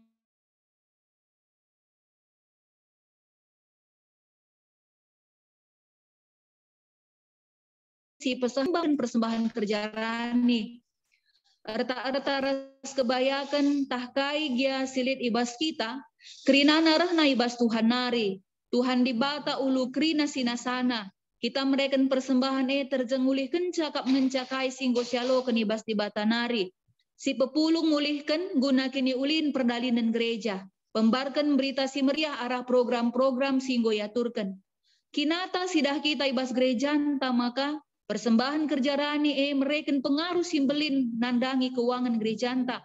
si persembahan persembahan kerja rani arta-arta ras kebayakan tahkai gya silit ibas kita, krina na ibas Tuhan nari, Tuhan dibata ulu krina sinasana, kita mereken persembahan e eh terjengulih kencakap mencakai singgo syalo kenibas di nari Si pepulung ngulihkan guna kini ulin perdalinan gereja. Pembarkan berita si meriah arah program-program singgo yaturken. Kinata sidah kita ibas gereja, maka Persembahan kerja rani e mereken pengaruh simbelin nandangi keuangan gerejanta.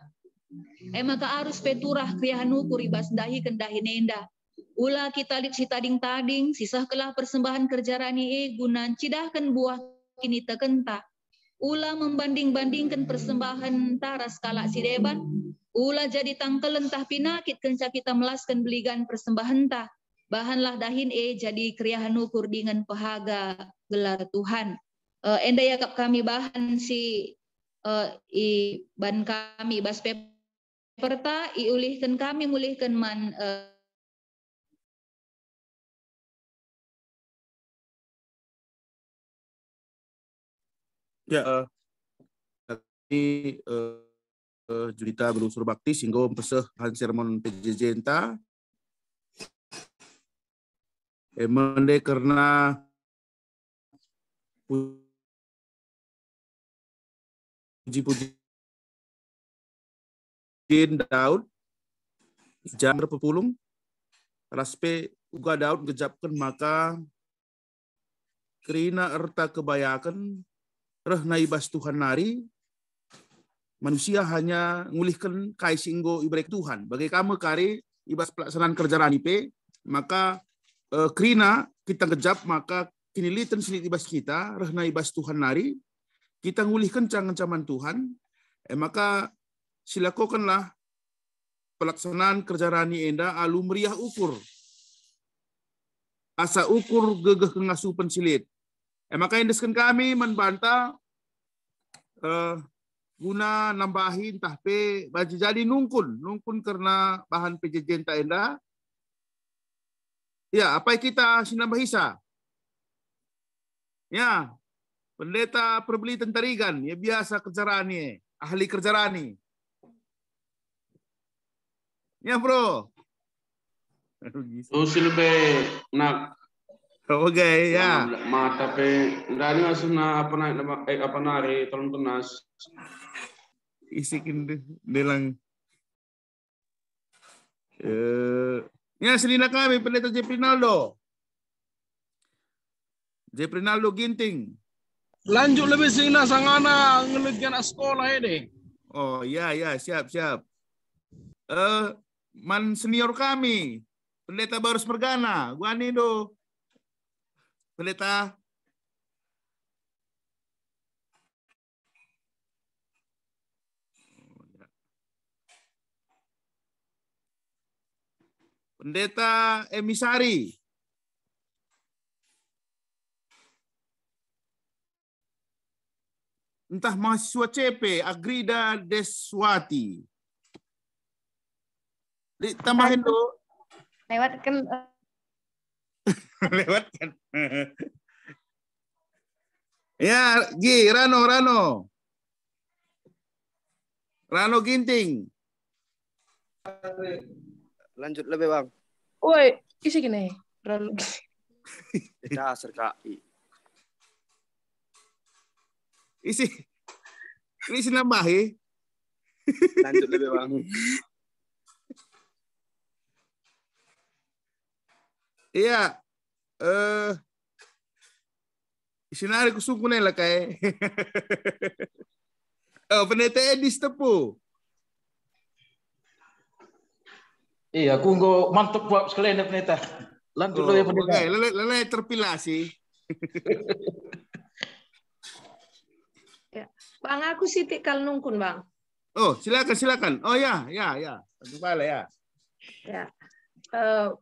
E maka arus peturah krihanu ribas dahi kendahi nenda. Ula kita lip si tading tading, sisah kelah persembahan kerja rani e gunan cidahkan buah kini tekenta. Ula membanding-bandingkan persembahan taras kalak si deban. Ula jadi tangkel entah pinakit kenca kita melaskan beligan persembahan ta Bahanlah dahin e jadi krihanu dengan pahaga gelar Tuhan uh, eh, enda ya kami bahan si uh, i ban kami bas perta i ulihkan kami mulihkan man uh, Ya, tapi uh, uh, Julita berusur bakti sehingga peseh han sermon PJJ enta. deh karena puji-pujiin Daud, jam berpepulung, raspe uga Daud gejapkan maka kerina erta kebayakan reh naibas Tuhan nari manusia hanya ngulihkan kaisinggo ibrek Tuhan. Bagai kamu kari ibas pelaksanaan kerja ranipe, maka e, kerina kita gejap maka kini liten sini ibas kita, reh naibas Tuhan nari, kita ngulih kencang ancaman Tuhan, eh maka silakukanlah pelaksanaan kerja rani enda alu meriah ukur. Asa ukur gegeh kengasu pensilit. Eh maka indeskan kami membantah eh, guna nambahin tahpe baju jadi nungkun. Nungkun karena bahan pejejen tak enda. Ya, apa kita sinambah hisa? Ya, Pendeta perbeli tentarigan, ya biasa kerjaannya, ahli kerjaan ini. Ya bro. usil be nak. Oke ya. tapi tapi dari masuk na apa na eh, apa nari tolong tunas. Isikin delang. Eh, ya selina kami pendeta Jeprinaldo. Jeprinaldo Ginting lanjut lebih sini anak sangana ngelukian sekolah ini. Ya, oh ya ya siap siap. Eh uh, man senior kami pendeta barus Mergana, gua Nindo. Pendeta Pendeta Emisari. entah mahasiswa CP, Agrida Deswati. Tambahin dulu. Lewat kan. Lewat kan. ya, Gi, Rano, Rano. Rano Ginting. Lanjut lebih, Bang. Woi, isi gini. Rano Ginting. Dasar Isi isi nambah nambahi. Ya. Lanjut lebih bang. Iya. Eh Sinari kusungku lah kayak. oh, pendeta Edis tepu. Iya, aku nggak mantep buat sekalian pendeta. Ya, Lanjut oh, lo ya pendeta. Eh, lele, lele terpilasi. Bang, aku sitik kal nungkun, Bang. Oh, silakan, silakan. Oh ya, ya, ya. balik, ya. Ya. Uh,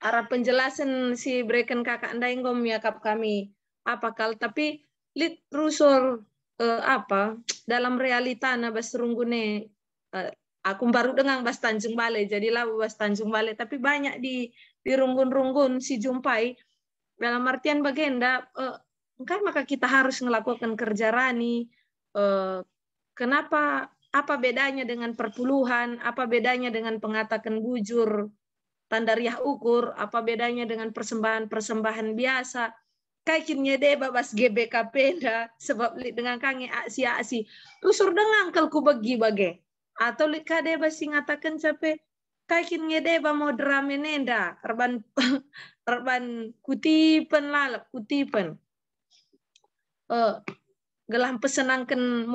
arah penjelasan si Breken kakak yang yang kap kami apa kal tapi lit rusur uh, apa dalam realita na bas runggune uh, aku baru dengan bas Tanjung Balai jadilah bas Tanjung Balai tapi banyak di di runggun-runggun si jumpai dalam artian bagenda uh, kan maka kita harus melakukan kerja rani Eh, kenapa apa bedanya dengan perpuluhan, apa bedanya dengan pengatakan bujur, tanda riah ukur, apa bedanya dengan persembahan-persembahan biasa. kakinnya deh babas GBKP dah sebab dengan kange aksi aksi. Usur dengan kelku bagi bagi. Atau li kade basi ngatakan cape kakin deh ba mau drama nenda reban erban kutipen lalap kutipen. Uh, gelang pesenangkan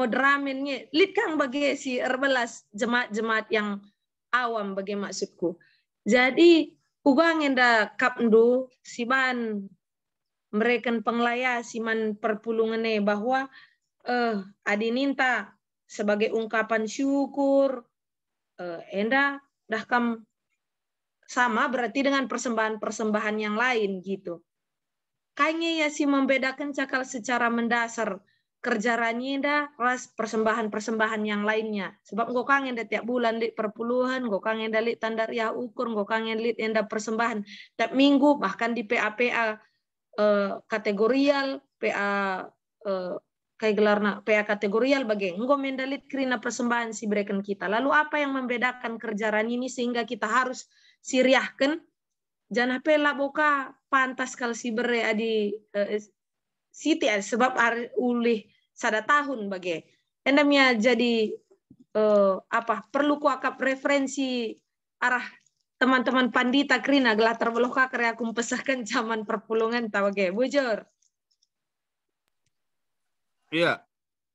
ni lit kang bagi si erbelas jemaat-jemaat yang awam bagi maksudku jadi ugang enda kap ndu si ban mereka penglaya siman perpulungane bahwa eh adi ninta sebagai ungkapan syukur eh, enda dah kam sama berarti dengan persembahan-persembahan yang lain gitu. Kayaknya ya si membedakan cakal secara mendasar kerja rani dah ras persembahan-persembahan yang lainnya. Sebab engkau kangen dah tiap bulan di perpuluhan, engkau kangen dah lit tandar ya ukur, engkau kangen lit enda persembahan tiap minggu bahkan di PA eh, kategorial, PA eh, kayak gelar na PA kategorial bagaimana gue mendalit kerina persembahan si breken kita. Lalu apa yang membedakan kerja rani ini sehingga kita harus siriahkan jangan pela boka pantas kalau si bere adi eh, Siti sebab ar, ulih sada tahun bagai, endamnya jadi eh, apa perlu kuakap referensi arah teman-teman pandita krina gelar terbeloka ya, karya aku pesahkan zaman perpulungan tawage bujur iya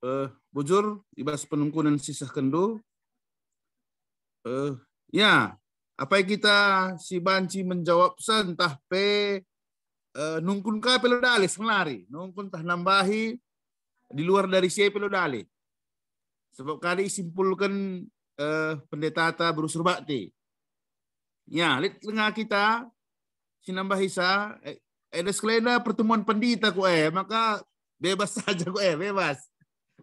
uh, bujur ibas penungkunan sisah kendo uh, eh, ya apa kita si banci menjawab sentah pe uh, nungkun ka peladalis melari nungkun tah nambahi di luar dari siapa lo dali. Sebab kali simpulkan uh, pendeta ta berusur bakti. Ya, lihat tengah kita sinambah hisa eh, eh ada sekalian pertemuan pendeta ku eh maka bebas saja ku eh bebas.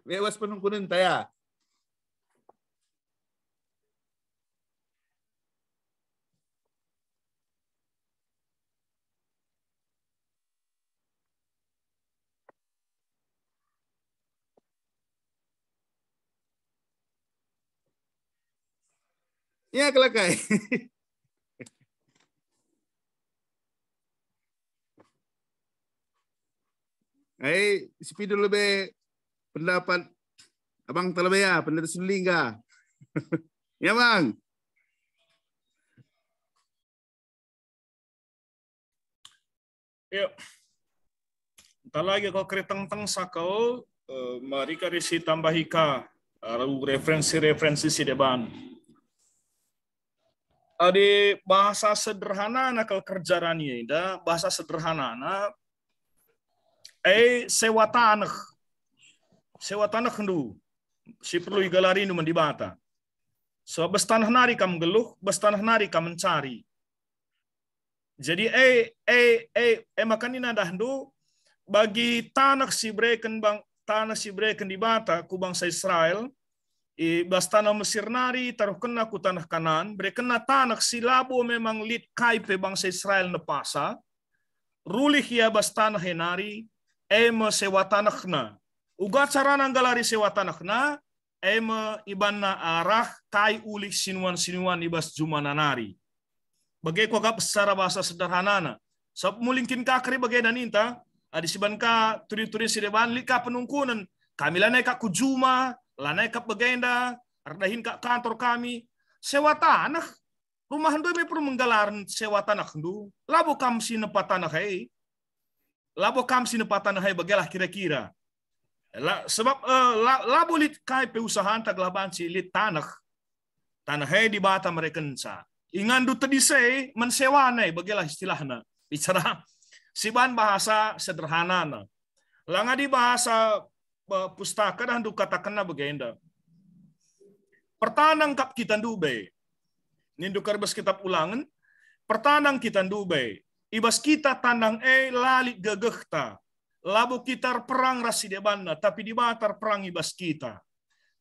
Bebas penungkunan taya. Iya kelakai. Hai, है sepi dulu be pendapat Abang Talabaya, pendapat Sulingga. ya, Bang. Ya. lagi kau keretang tang sakau, uh, mari kari si tambahika, Aku referensi-referensi si deban. Eh, di bahasa sederhana nakal kerja rani da bahasa sederhana na eh sewa tanah sewa tanah ndu si perlu igalari nu mendibata so bes tanah nari kam geluh bes tanah nari kam mencari jadi eh eh eh eh makan ini ada bagi tanah si breken bang tanah si breken dibata kubang bangsa Israel bastana Mesirnari taruh kena ku tanah kanan, bre kena tanah silabo memang lit kai pe bangsa Israel nepasa, rulih ya bastana henari, eme sewa tanahna. Uga cara nanggalari sewa tanahna, eme ibanna arah kai ulih sinuan-sinuan ibas nari Bagai ku agak secara bahasa na Sab mulingkin kakri bagai daninta, adisiban ka turin turi sideban lika penungkunan, kamilah naik kujuma, lanai kap begenda ardahin ka kantor kami sewa tanah rumah itu ini perlu menggalaran sewa tanah itu labo kam nepat tanah hai labo kam nepat tanah hai bagelah kira-kira La, sebab uh, la, labo lit kai peusahaan laban si lit tanah tanah hai di bata mereka nsa, ingan du tadi sei mensewa nai bagelah istilahna bicara siban bahasa sederhana na langa di bahasa pustaka dan katakanlah begenda. Pertanang kap kita dubai. Nindu karbas kitab ulangan. Pertanang kita dubai. Ibas kita tandang e lalik gegehta. Labu kita perang rasi debanna, tapi di batar perang ibas kita.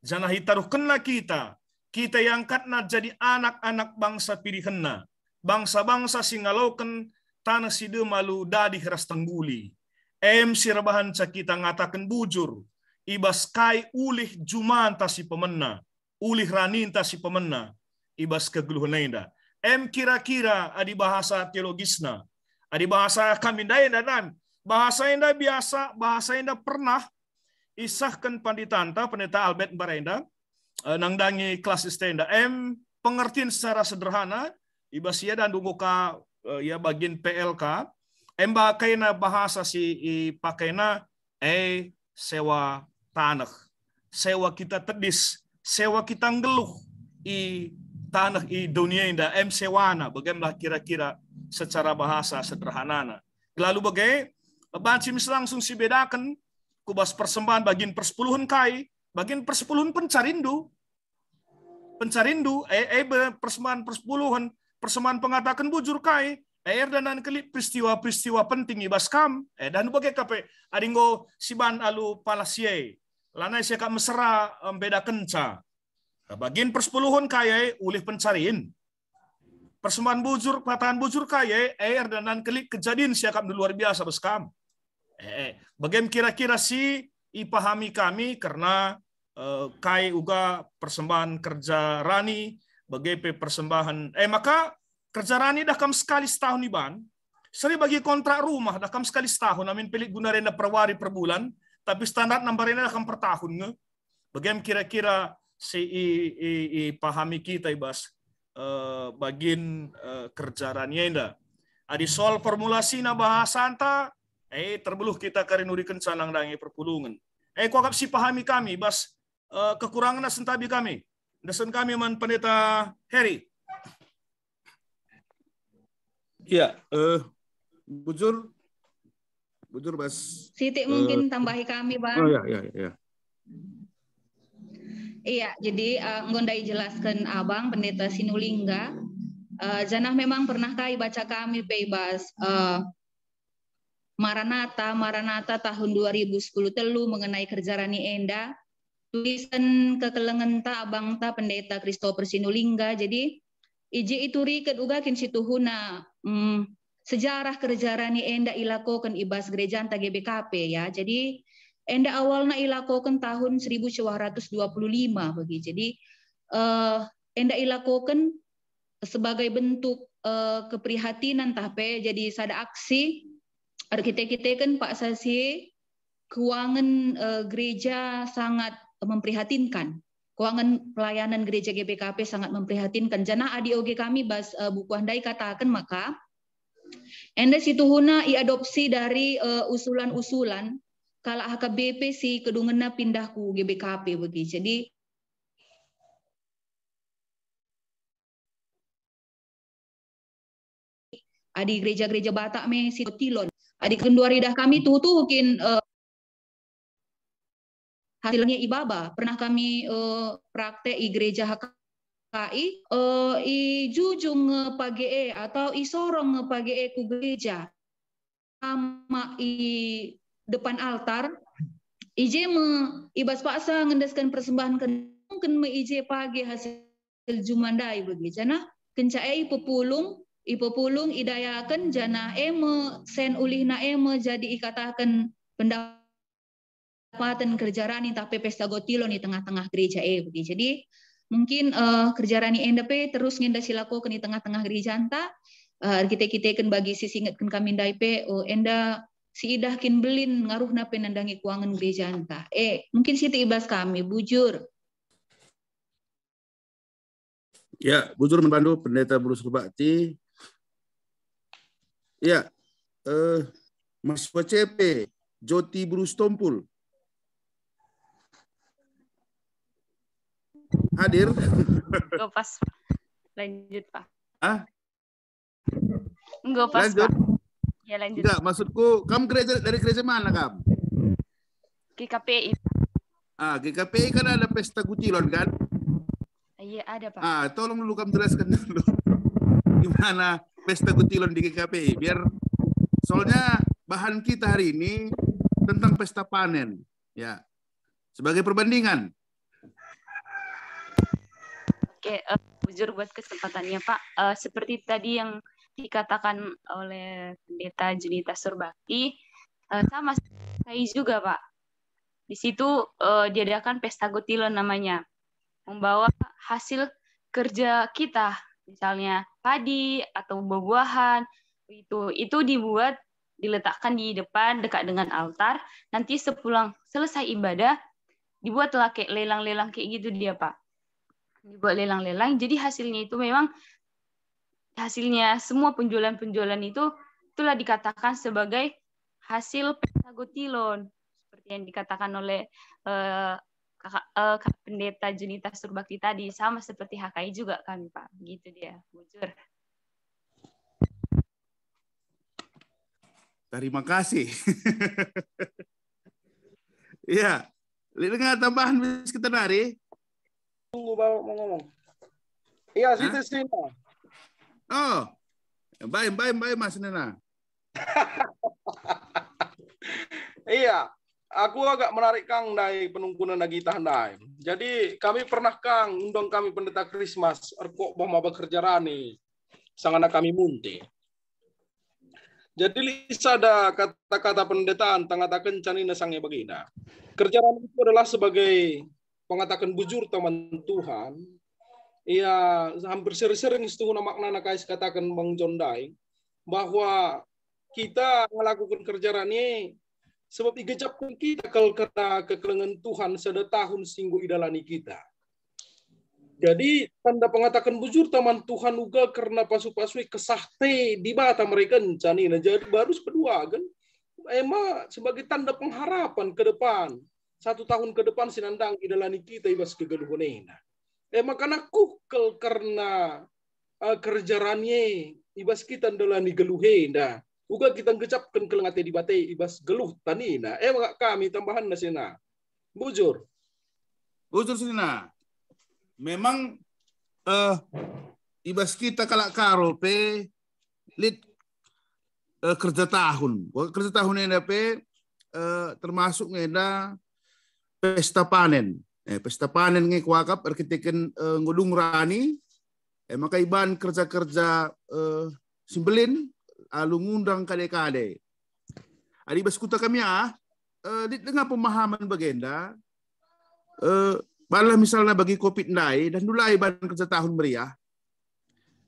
Jana hitaruh kena kita. Kita yang katna jadi anak-anak bangsa pilihanna. Bangsa-bangsa singalaukan tanah sida malu dadi keras tengguli. Em sirbahan cakita ngatakan bujur ibaskai ulih jumanta si pemenna, ulih raninta si pemenna, ibas kegluhunainda. Em kira-kira adi bahasa teologisna, adi bahasa kami daya dan bahasa inda biasa, bahasa inda pernah isahkan panditanta pendeta Albert Barenda eh, nangdangi kelas istenda Em pengertian secara sederhana ibasia dan dunguka eh, ya bagian PLK em bahasa si pakena e sewa tanah. Sewa kita tedis, sewa kita ngeluh i tanah i dunia inda em sewana bagaimana kira-kira secara bahasa sederhana. Lalu bagai baca mis langsung si bedakan kubas persembahan bagian persepuluhan kai, bagian persepuluhan pencarindu. Pencarindu, eh, eh persembahan persepuluhan, persembahan pengatakan bujur kai, air er dan dan kelip peristiwa-peristiwa penting ibas kam eh dan bagai kape adinggo ban alu palasie lanai akan mesra beda kenca. Nah, bagian persepuluhun kaya ulih pencariin. Persembahan bujur, patahan bujur kaya eh, air dan nan kelik kejadian akan luar biasa beskam. Eh, eh. bagian kira-kira si ipahami kami karena eh, kai uga persembahan kerja rani bagai persembahan eh maka kerja rani dah kam sekali setahun iban seri bagi kontrak rumah dah kam sekali setahun amin pilih guna renda perwari per bulan tapi standar nomor ini akan per tahun nge. Bagaimana kira-kira si i, i, i pahami kita ibas uh, eh, bagin uh, eh, kerjarannya inda. Adi soal formulasi na bahasa anta, eh terbeluh kita karinuri kencanang dangi perpulungan. Eh kau si pahami kami ibas uh, eh, kekurangan sentabi kami. Dasen kami man pendeta Harry? Ya, eh, bujur betul Mas. Siti eh, mungkin uh, tambahi kami Bang. Oh ya ya ya. Iya, jadi uh, ngondai jelaskan Abang Pendeta Sinulingga, uh, janah memang pernah kai baca kami bebas uh, Maranata Maranata tahun 2010 telu mengenai kerja Rani Enda tulisan kekelengenta Abang ta Pendeta Christopher Sinulingga. Jadi iji itu riket uga kin situhuna mm, sejarah kerja rani enda ilakokan ibas gereja anta GBKP ya. Jadi enda awalna ilakokan tahun 1225 bagi. Jadi uh, enda ilakokan sebagai bentuk uh, keprihatinan tapi jadi sada aksi arsitek kita kan Pak Sasi keuangan uh, eh, gereja sangat memprihatinkan. Keuangan pelayanan gereja GBKP sangat memprihatinkan. Jana adi OG kami bas uh, buku handai katakan maka Ende situ huna iadopsi dari eh, usulan-usulan kalau HKBP si kedungena pindah ku GBKP begitu. Jadi adi gereja-gereja Batak me si tilon. Adi kendua kami tuh tuh mungkin eh, hasilnya ibaba. Pernah kami eh, praktek i gereja HKBP kai uh, eh, i jujung pagi e atau i sorong pagi e ku gereja sama i depan altar ije me ibas paksa ngendaskan persembahan kan mungkin me ije pagi hasil jumandai bagi jana kencai e pepulung i pepulung idayakan jana eme sen ulih na eme jadi ikatakan pendapatan kerja rani tapi pesta gotilo di tengah-tengah gereja e bagi jadi mungkin uh, kerja rani NDP terus ngenda silako ke tengah-tengah gerijanta uh, eh, kita kita kan bagi sisi kan kami NDP oh enda si idah kin belin ngaruh nape nandangi keuangan gerijanta eh mungkin situ ibas kami bujur ya bujur membantu pendeta berus kebakti ya eh, Mas WCP Joti tumpul. hadir. Enggak pas. Lanjut, Pak. Ah? Enggak pas, lanjut. Pak. Ya, lanjut. Enggak, maksudku, kamu gereja, dari gereja mana, kamu? GKPI. Ah, GKPI kan ada pesta kucilon, kan? Iya, ada, Pak. Ah, tolong dulu kamu jelaskan dulu. Gimana pesta kucilon di GKPI? Biar, soalnya bahan kita hari ini tentang pesta panen. Ya, sebagai perbandingan, Oke, uh, eh, jujur buat kesempatannya Pak. Uh, seperti tadi yang dikatakan oleh Pendeta Junita Surbakti, uh, sama saya juga Pak. Di situ uh, diadakan pesta gotilo namanya, membawa hasil kerja kita, misalnya padi atau buah-buahan, itu itu dibuat diletakkan di depan dekat dengan altar. Nanti sepulang selesai ibadah dibuatlah kayak lelang-lelang kayak gitu dia Pak dibuat lelang-lelang jadi hasilnya itu memang hasilnya semua penjualan-penjualan itu itulah dikatakan sebagai hasil pentagotilon seperti yang dikatakan oleh uh, kakak, uh, Kak pendeta Junita Surbakti tadi sama seperti HKI juga kami Pak gitu dia mujur Terima kasih. Iya. Lili tambahan bis kita Tunggu baru mau ngomong. Iya, situ sini. Oh, bye bye bye Mas Nena. iya, aku agak menarik Kang dari penungkunan lagi tahandai. Jadi kami pernah Kang undang kami pendeta Krismas erkok bama bekerja rani sangana kami munti. Jadi lisa ada kata-kata pendetaan kencan ini sangnya begina. Kerjaan itu adalah sebagai mengatakan bujur teman Tuhan, ya hampir sering-sering itu makna nakais katakan Bang John bahwa kita melakukan kerja ini sebab pun kita kalau kena kekelengan Tuhan sada tahun singgu idalani kita. Jadi tanda pengatakan bujur teman Tuhan juga karena pasu-pasui kesahte di bata mereka nah, jadi baru kedua kan. Emang sebagai tanda pengharapan ke depan satu tahun ke depan sinandang idalani kita ibas kegaduhonena. Eh makana kukel karena uh, eh, kerjarannya ibas kita ndalani geluhena. Uga kita ngecapkan kelengate di bate ibas geluh tanina. Eh kami tambahan nasena. Bujur. Bujur sina. Memang uh, eh, ibas kita kalak karo pe lit uh, kerja tahun. Kerja tahun ini pe uh, termasuk ngeda pesta panen. Eh, pesta panen ngi kuakap arkitekin er eh, ngudung rani eh, maka iban kerja-kerja eh, simbelin alu ah, ngundang kade-kade. Adi ah, baskuta kami ah eh, di tengah pemahaman bagenda eh, balah misalnya bagi covid 19 dan dulu iban kerja tahun meriah.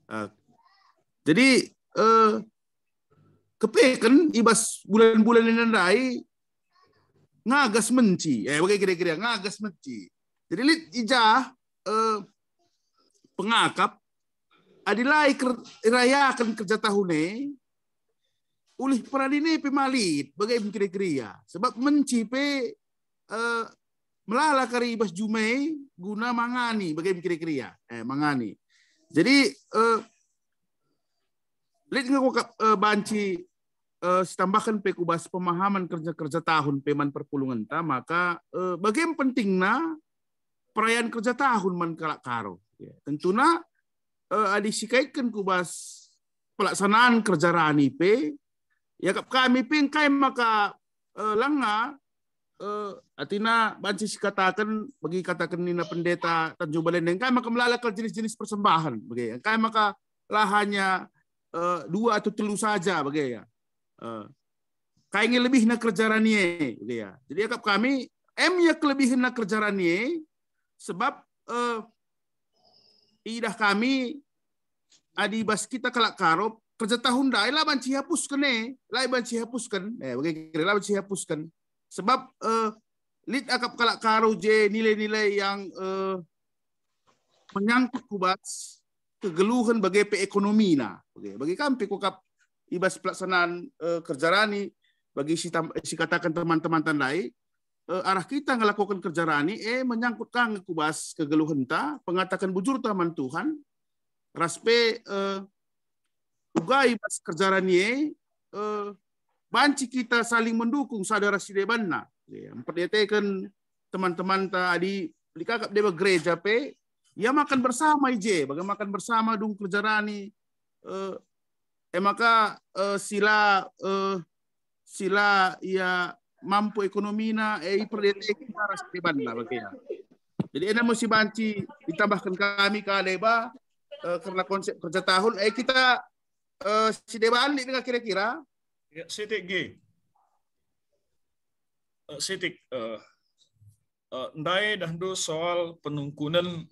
Eh, ah. jadi eh, kepeken ibas bulan-bulan ini nandai, ngagas menci. Eh, bagai kira-kira ngagas menci. Jadi lit ija eh, pengakap adilai rayakan kerja tahune ulih peradine pemalit bagai kira-kira. Ya. Sebab menci pe eh, melala karibas jumai guna mangani bagai kira-kira. Ya. Eh, mangani. Jadi eh, lit ngaku eh, banci eh, tambahkan pekubas pemahaman kerja-kerja tahun peman perpulungan ta maka uh, eh, bagian pentingnya perayaan kerja tahun man kalak karo ya. tentuna eh, adi sikaitkan kubas pelaksanaan kerja rani pe ya kap kami ping kai maka uh, langa eh, atina bansi katakan bagi katakan nina pendeta Tanjung Balendeng kai maka melalakal jenis-jenis persembahan bagi ya. kai maka lahannya uh, eh, dua atau telu saja bagi ya Eh, kaingi lebih na kerjaranie gitu ya. Jadi akap kami M ya kelebihan na kerjaranie sebab uh, idah kami adi bas kita kelak karop kerja tahun dah lah banci hapus kene lah banci ken eh bagi lah banci ken sebab uh, eh, lid akap kelak karo je nilai-nilai yang uh, menyangkut kubas kegeluhan bagi pe ekonomi na bagi bagi kami kukap ibas pelaksanaan uh, kerja rani bagi si, tam, eh, si katakan teman-teman tandai uh, eh, arah kita ngelakukan kerja rani eh menyangkut kang kubas ta pengatakan bujur taman Tuhan raspe uh, ugai ibas kerja rani eh uh, banci kita saling mendukung saudara sidebanna ya kan teman-teman adi likakap dewa gereja pe ia makan bersama ije bagaimana makan bersama dung kerja rani uh, eh maka eh, sila eh, sila ia ya mampu ekonomi na eh perdete kita sekiban lah bagaimana Jadi ini mesti banci ditambahkan kami ke leba eh, karena konsep kerja tahun eh kita eh, si deba dengan kira-kira. Ya, setik g. Uh, eh, setik uh, eh, uh, eh, ndai do soal penungkunan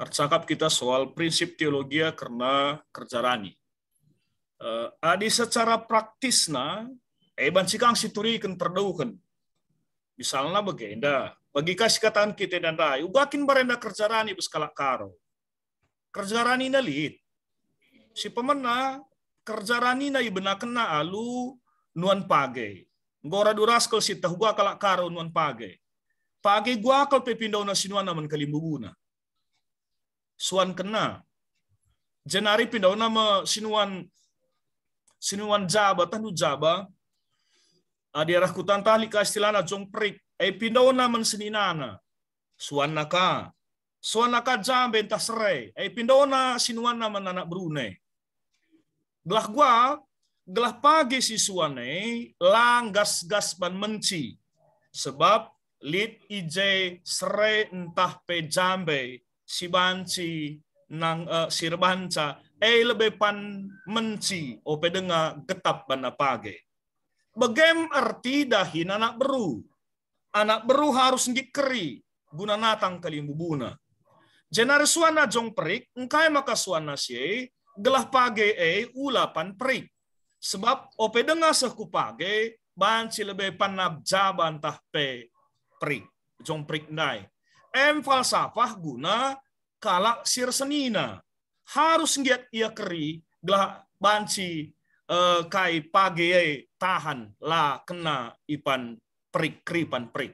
arcakap kita soal prinsip teologia ya, karena kerja rani Eh, adi secara praktis na eban eh, sikang siturikan terdaukan. Misalnya begenda, bagi kasih kataan kita dan rai, ugakin barenda kerjaan ibu skala karo. Kerjaan ini lit. Si pemena kerjaan ini benak kena alu nuan page. Ngora kal si tahu gua kalak karo nuan page. Page gua kal pepindau na sinuan naman kalimbuguna. Suan kena. Jenari pindau nama sinuan sinuan jaba tanu jaba ah, daerah kutan tali ka istilana jong prik eh, ai na man sininana suanaka suanaka jambe re ai eh, na sinuan man anak brune gelah gua gelah pagi si suane lang gas ban menci sebab lit ije sre entah pe jambe si banci nang uh, eh, sirbanca E lebih pan menci o pedenga getap bana page. Bagem arti dahin anak beru. Anak beru harus ngik guna natang kalimbubuna. Jenar suana jong perik, engkai maka suana sie, gelah page e ulapan perik. Sebab ope denga sehku page, banci si panab jaban bantah pe perik. Jong perik nai. Em falsafah guna kalak sir senina harus ngiat ia keri gelah banci eh, kai page tahan la kena ipan perik kripan perik.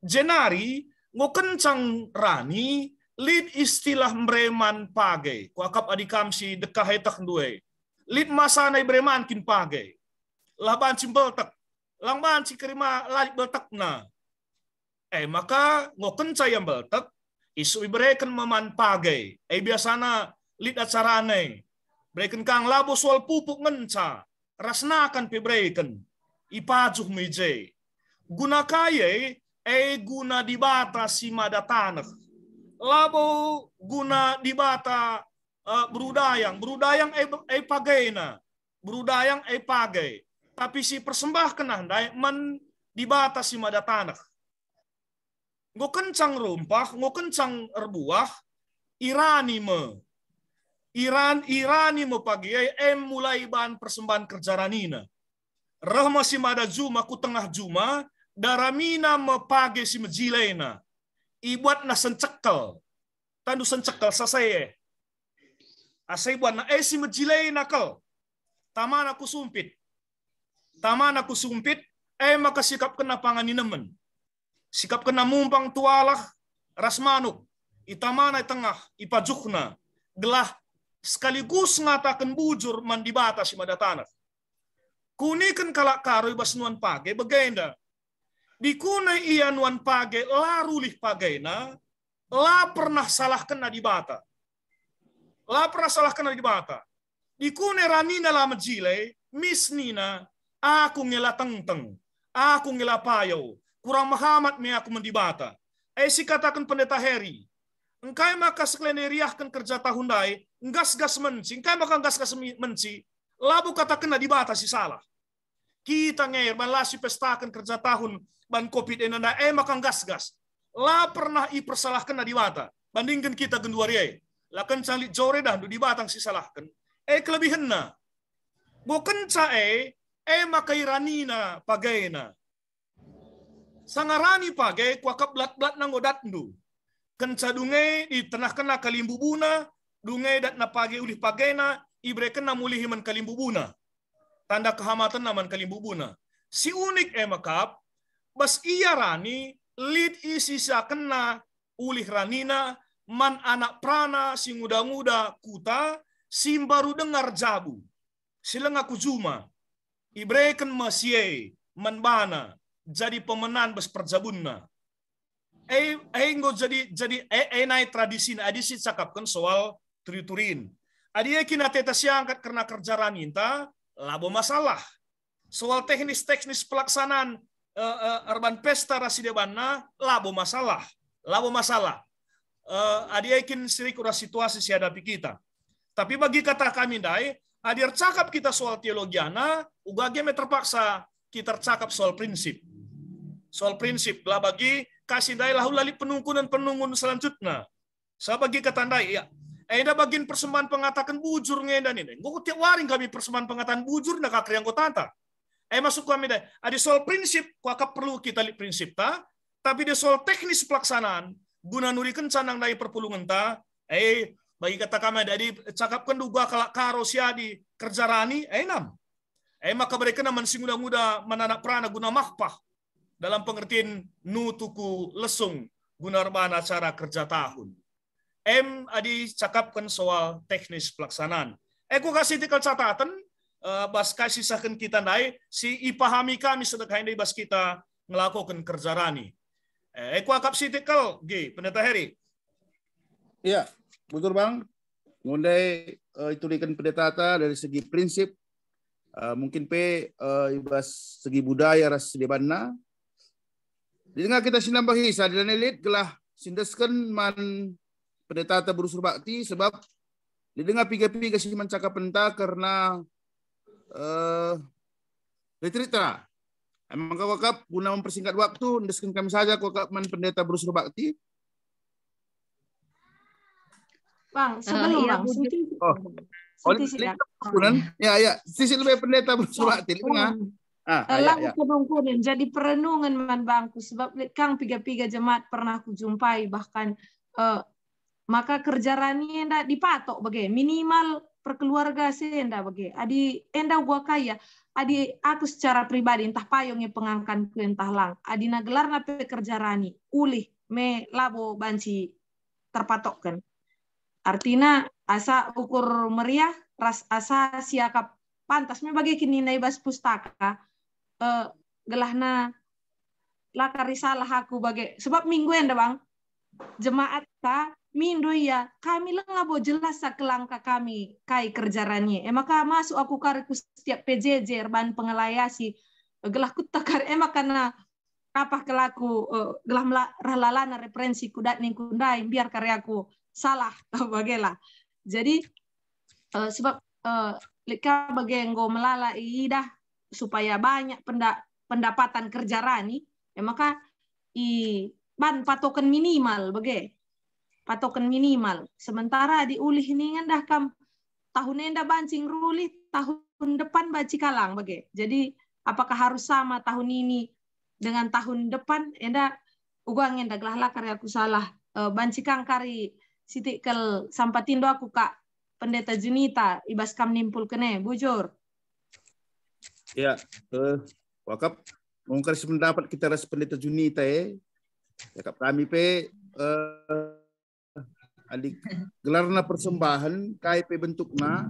Jenari ngo kencang rani lid istilah breman page ku akap adikam si dekah hetak duwe. Lid masanai breman kin page. Lah banci beltek. Lang banci kerima lalik beltek na. Eh maka ngo kencang yang beltek isu ibreken meman page. Eh biasana acara saranay. Breken kang labo soal pupuk ngenca. akan pi breken. Ipajuh meje. Guna kaye e guna dibata si madatanek. Labo guna dibata uh, berudayang. Berudayang e, e pagaina. Berudayang e pagai. Tapi si persembah kena hendai men dibata si madatanek. Ngo kencang rumpah, ngo kencang erbuah, irani me Iran Irani pagi, em mulai ban persembahan kerjaranina. Rahma si mada juma ku tengah juma daramina mepage si majilena. Ibuat na sencekel. Tandu sencekel sasaye. Eh. Asai buat na esi eh, majilena kel, Taman aku sumpit. Taman aku sumpit. Eh maka sikap kena pangani nemen. Sikap kena mumpang tualah rasmanuk. Itamana tengah ipajukna gelah sekaligus ngatakan bujur mandibata si madatana. Kunikan kalak karoi bas nuan page begenda. Dikuna iya nuan page larulih pagena, la pernah salah kena dibata La pernah salah kena di bata. Dikuna ramina la majile, misnina, aku ngela tengteng, aku ngela payau, kurang mahamat me aku mendibata. Eh si katakan pendeta Heri, engkai maka sekleneriahkan kerja tahun dai, gas-gas menci, kaya makan gas-gas menci, labu kata kena si salah. Kita ngeir, lasi pestakan kerja tahun, ban covid enanda eh makan gas-gas. La pernah i persalah kena dibata. Bandingkan kita genduari ya. La kencang jore dah di si si kan? Eh kelebihan na. Bukan kenca eh, eh na ranina pagaina. Sangarani pagai kuakap blat-blat ndu. Kencadungai di tengah kena buna dungai dat na pagi ulih pagi na ibre na mulihi man kalimbubuna tanda kehamatan naman kalimbubuna si unik eh makap bas iya rani lid isi kena ulih ranina man anak prana si muda-muda kuta si baru dengar jabu silang aku zuma ibreken masie bana, jadi pemenan bas perjabunna eh eh jadi jadi eh, eh naik tradisi na adisi cakapkan soal turin. Adia na teta siangkat karena kerja raninta, labo masalah. Soal teknis-teknis pelaksanaan uh, uh, urban pesta rasidebana, labo masalah. Labo masalah. Uh, eh, adia sirik ura situasi sihadapi kita. Tapi bagi kata kami dai, hadir cakap kita soal teologiana, uga me terpaksa kita cakap soal prinsip. Soal prinsip lah bagi kasih dai lahulali lali penungkunan penungun selanjutnya. Saya bagi kata dai, ya, Enda bagian persembahan pengatakan bujur ngenda nih. Gue tiap waring kami persembahan pengatakan bujur nak kakri yang tata. Eh masuk kami deh. Ada soal prinsip, kuaka perlu kita lihat prinsip ta. Tapi di soal teknis pelaksanaan. Guna nuri kencanang dari perpulungan ta. Eh bagi kata kami dari cakapkan duga kalak karo di kerja rani. Eh enam. Eh maka mereka naman si muda menanak perana guna makpah. Dalam pengertian nutuku lesung guna mana cara kerja tahun. M adi cakapkan soal teknis pelaksanaan. Eku kasih tikel catatan, uh, bas kasih sahkan kita naik, si ipahami kami ini bas kita melakukan kerja rani. Eku eh, akap si tikel, G, pendeta Heri. Iya, betul bang. Mulai uh, eh, itu dikan pendeta dari segi prinsip, uh, mungkin P, uh, ibas segi budaya ras debana. Di tengah kita sinambahi, sadilan elit gelah sindeskan man pendeta berusur bakti sebab didengar piga-piga sih mencakap pendeta karena eh uh, retrita. Emang kau wakap guna mempersingkat waktu, ndeskan kami saja kau wakap man pendeta berusur bakti. Bang, eh, sebelum uh, iya, Bang, Oh. oh ya, ya, sisi lebih pendeta bersurat. bakti. Nah. Ah, eh, ya, ya. jadi perenungan man bangku sebab kang piga-piga jemaat pernah kujumpai jumpai bahkan eh, maka kerja rani enda dipatok bagai minimal perkeluarga saya enda bagai adi enda gua kaya adi aku secara pribadi entah payungnya pengangkan ku entah lang adi nagelar na pekerja rani ulih me labo banci terpatokkan artina asa ukur meriah ras asa siakap pantas me bagai kini naibas pustaka eh, gelahna lakari salah aku bagai sebab minggu enda bang jemaat ta mindo ya kami lengah bo jelas sakelangka kami kai kerjarannya Emakah masuk aku kariku setiap PJJ ban pengelayasi eh, gelah takar. emak karena apa kelaku uh, gelah ralalana referensi kudat ning kundai biar karyaku salah bagela jadi uh, sebab uh, lika bagenggo melala dah supaya banyak pendapatan kerja rani ya maka i ban patokan minimal bagai patokan minimal sementara di ulih ini kan dah kam tahun dah bancing ruli tahun depan baci kalang bagai jadi apakah harus sama tahun ini dengan tahun depan enda uguang enda gelah lakar ya, aku salah eh, banci kangkari sitik kel sampatin do aku kak pendeta Junita ibas kam nimpul kene bujur ya eh, wakap mungkin pendapat kita ras pendeta Junita eh Cakap kami pe uh, adik na persembahan kai pe bentukna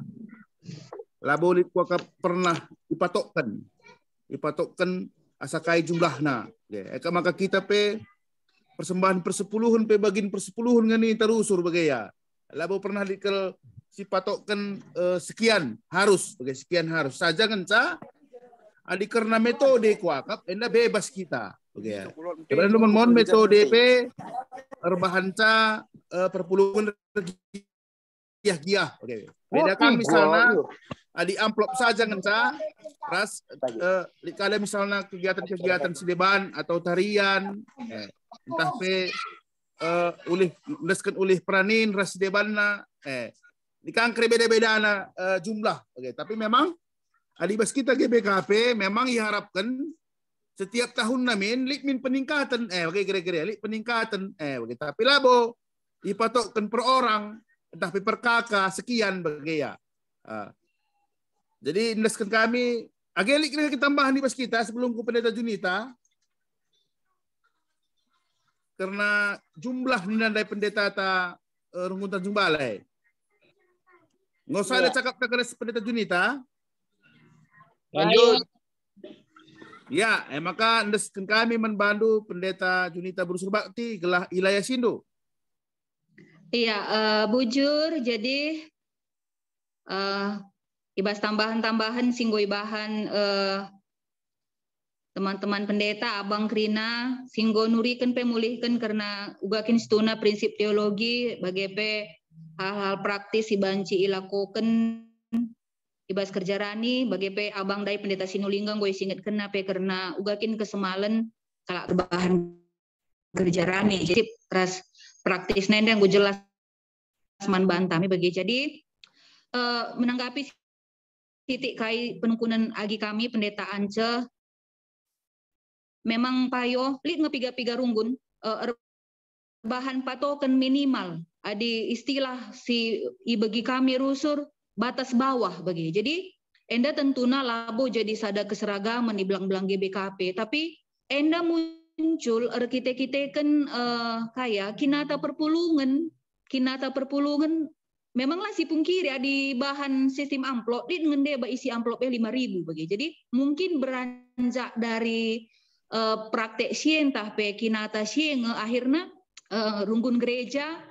labolit ku pernah dipatokkan. Dipatokkan jumlah jumlahna. Ya, yeah. maka kita pe persembahan persepuluhan pe bagin persepuluhan ngani terusur bagaya. Labo pernah dikel si patokkan uh, eh, sekian harus bagai sekian harus saja kan sa adik karena metode kuakap enda bebas kita Oke ya. lu mon metode DP rebahanca perpuluhan giah giah. Oke. Bedakan misalnya di amplop saja ngenca kan, ras uh, eh, kalian misalnya kegiatan-kegiatan sideban atau tarian eh, entah pe uh, ulih leskan ulih peranin ras sidebanna eh di kanker beda-beda uh, jumlah. Oke, tapi memang bas kita GBKP memang diharapkan setiap tahun namin, likmin peningkatan. Eh, okay, kira-kira lik peningkatan. Eh, okay, tapi labo. Ipatokkan per orang. Tapi per kaka sekian bagi ya. Uh, jadi indeskan kami. Agak lik kita tambahan di pas kita sebelum ku pendeta Junita. Karena jumlah ninandai pendeta ta uh, eh, rungutan jumbalai. Nggak usah ya. ada cakap tak pendeta Junita. Lanjut. Ya, eh, maka endeskeun kami membantu Pendeta Junita Bursur Bakti gelah wilayah Sindu. Iya, uh, bujur jadi uh, ibas tambahan-tambahan singgoi bahan teman eh, teman-teman pendeta Abang Krina singgo nurikan pemulihkan karena ugakin setuna prinsip teologi bagi hal-hal praktis si banci ibas kerja rani bagi pe abang dari pendeta sinulinggang gue singet kena pe karena ugakin kesemalen kalau kebahan kerja rani jadi keras praktis nendang gue jelas man bantami bagi jadi uh, menanggapi titik kai penekunan agi kami pendeta ance memang payo li ngepiga-piga runggun uh, eh, bahan patokan minimal adi istilah si ibagi kami rusur batas bawah bagi. Jadi Enda tentuna labo jadi sada keseragaman di belang-belang GBKP, tapi Enda muncul er kita kita kan uh, eh, kaya kinata perpulungan, kinata perpulungan memanglah si pungkiri di bahan sistem amplop di ngende isi amplopnya lima ribu bagi. Jadi mungkin beranjak dari uh, praktek sientah pe kinata akhirnya uh, rungkun gereja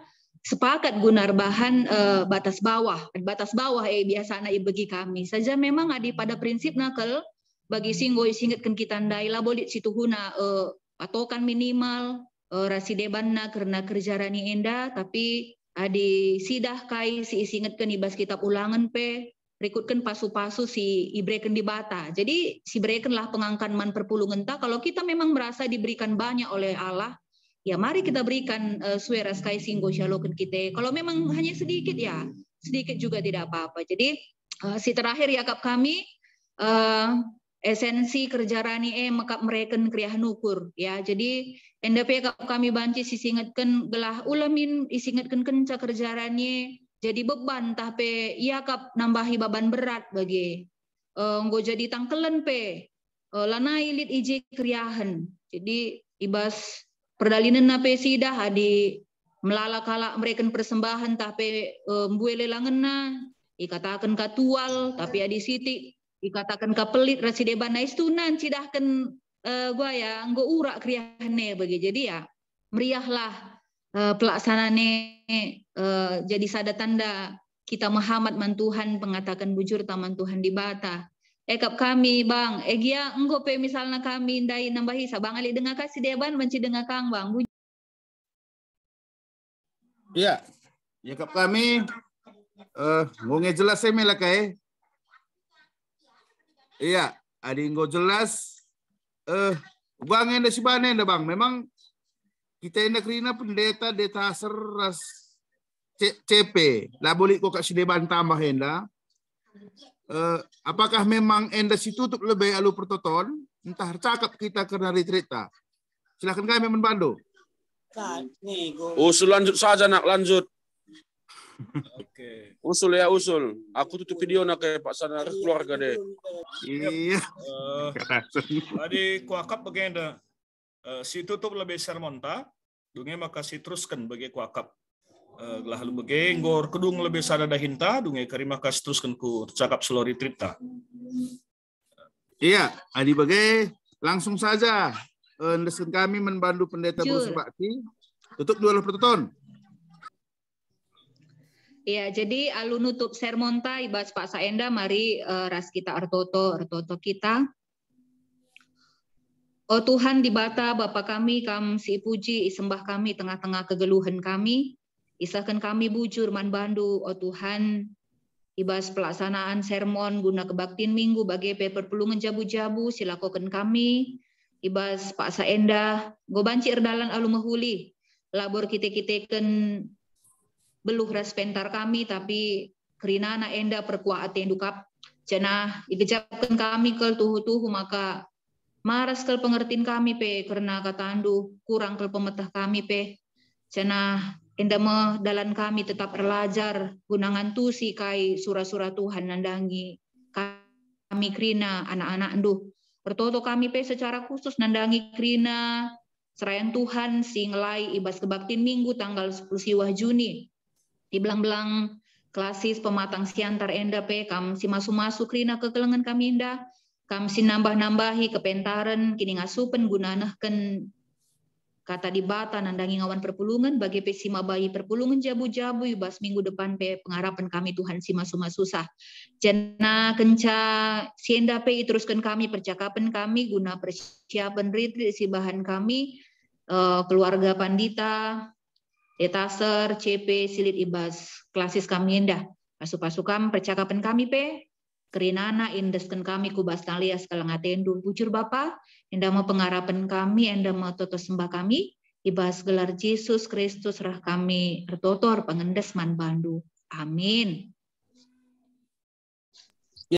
sepakat gunar bahan e, batas bawah batas bawah eh biasa anak bagi kami saja memang adi pada prinsip nakal bagi singgo isingitkan kita ndai boleh situ huna e, eh, patokan minimal e, eh, rasi na karena kerja rani enda tapi adi sidah kai si isingitkan ibas kitab ulangan pe berikutkan pasu-pasu si ibreken di bata. Jadi si breken lah pengangkan man perpulungan ta. Kalau kita memang merasa diberikan banyak oleh Allah, ya mari kita berikan uh, eh, suara sky singgo shalokan kita. Kalau memang hanya sedikit ya, sedikit juga tidak apa-apa. Jadi uh, si terakhir ya kap kami uh, esensi kerja rani e mekap mereka kriah nukur ya. Jadi NDP ya, kap kami banci si sisingatkan gelah ulamin isingatkan kenca kerja rani jadi beban tapi ya kap nambahi beban berat bagi uh, nggo jadi tangkelen pe uh, lanai lid ije kriahan. Jadi ibas Perdalinan na pe di melala kala mereka persembahan tapi eh, mbue lelangan na ikatakan katual tapi adi siti ikatakan kapelit rasi na istunan sidahkan uh, eh, gua ya anggo urak kriahne bagi jadi ya meriahlah uh, pelaksanane jadi sada tanda kita Muhammad mantuhan mengatakan bujur taman Tuhan di bata ekap kami bang egia eh, enggo pe misalnya kami ndai nambahi sabang bang ali dengar kasih dia ban benci dengar kang bang bunyi ya ekap ya, kami eh uh, ngonge jelas saya melakai eh. iya ada enggo jelas eh uh, bang enda si bane bang memang kita enda kerina pendeta deta seras CP lah boleh kok kasih deban tambah enda Eh, apakah memang si tutup lebih alu pertonton? Entah cakap kita karena cerita. Silakan kami membantu. Usul lanjut saja nak lanjut. Okay. Usul ya usul. Aku tutup video nak ke Pak Sana iya, keluarga deh. Iya. Uh, eh, tadi kuakap bagaimana? bagaimana? Uh, eh, si tutup lebih sermonta, Dunia maka si teruskan bagi kuakap gelah eh, lu begenggor kedung lebih sadada hinta dungai e karima kasih teruskan ku cakap selori tripta iya adi bagai langsung saja eh, Ndesan kami membantu pendeta Bu Sebakti tutup dua pertuton Iya, jadi alu ah, nutup sermon ta ibas Pak Saenda mari eh, ras kita artoto artoto kita. Oh Tuhan di bata Bapa kami, kami si puji sembah kami tengah-tengah kegeluhan kami. Isahkan kami bujur man bandu, oh Tuhan, ibas pelaksanaan sermon guna kebaktian minggu bagi paper perpulungan jabu-jabu, silakokan kami, ibas Pak Saenda, banci erdalan alu mahuli, labor kita-kita ken beluh respentar kami, tapi kerina na enda perkuat dukap, jana ikejapkan kami ke tuhu-tuhu maka maras ke pengertian kami pe, karena kata katandu kurang ke pemetah kami pe, jana Endama dalam kami tetap belajar gunangan tu si kai surat-surat Tuhan nandangi kami krina anak-anak enduh. Bertoto kami pe secara khusus nandangi krina serayan Tuhan si ngelai ibas kebaktin minggu tanggal 10 siwah Juni. Di belang-belang klasis pematang siantar enda pe kam si masuk masu krina kekelengan kami indah kam si nambah-nambahi kepentaren kini ngasupen gunanahken Kata di bata nandangi ngawan perpulungan, bagi pesima bayi perpulungan jabu-jabu, bas minggu depan pe pengarapan kami Tuhan sima suma susah. Jena kenca sienda pe teruskan kami percakapan kami guna persiapan retreat si bahan kami, eh, keluarga pandita, etaser CP, silit ibas, klasis kami indah pasu pasukan percakapan kami pe, kerinana indesken kami kubas talia segala ngatendu. pucur Bapak, Endama pengharapan kami, endama toto sembah kami, ibas gelar Yesus Kristus rah kami, ertotor pengendes man bandu. Amin.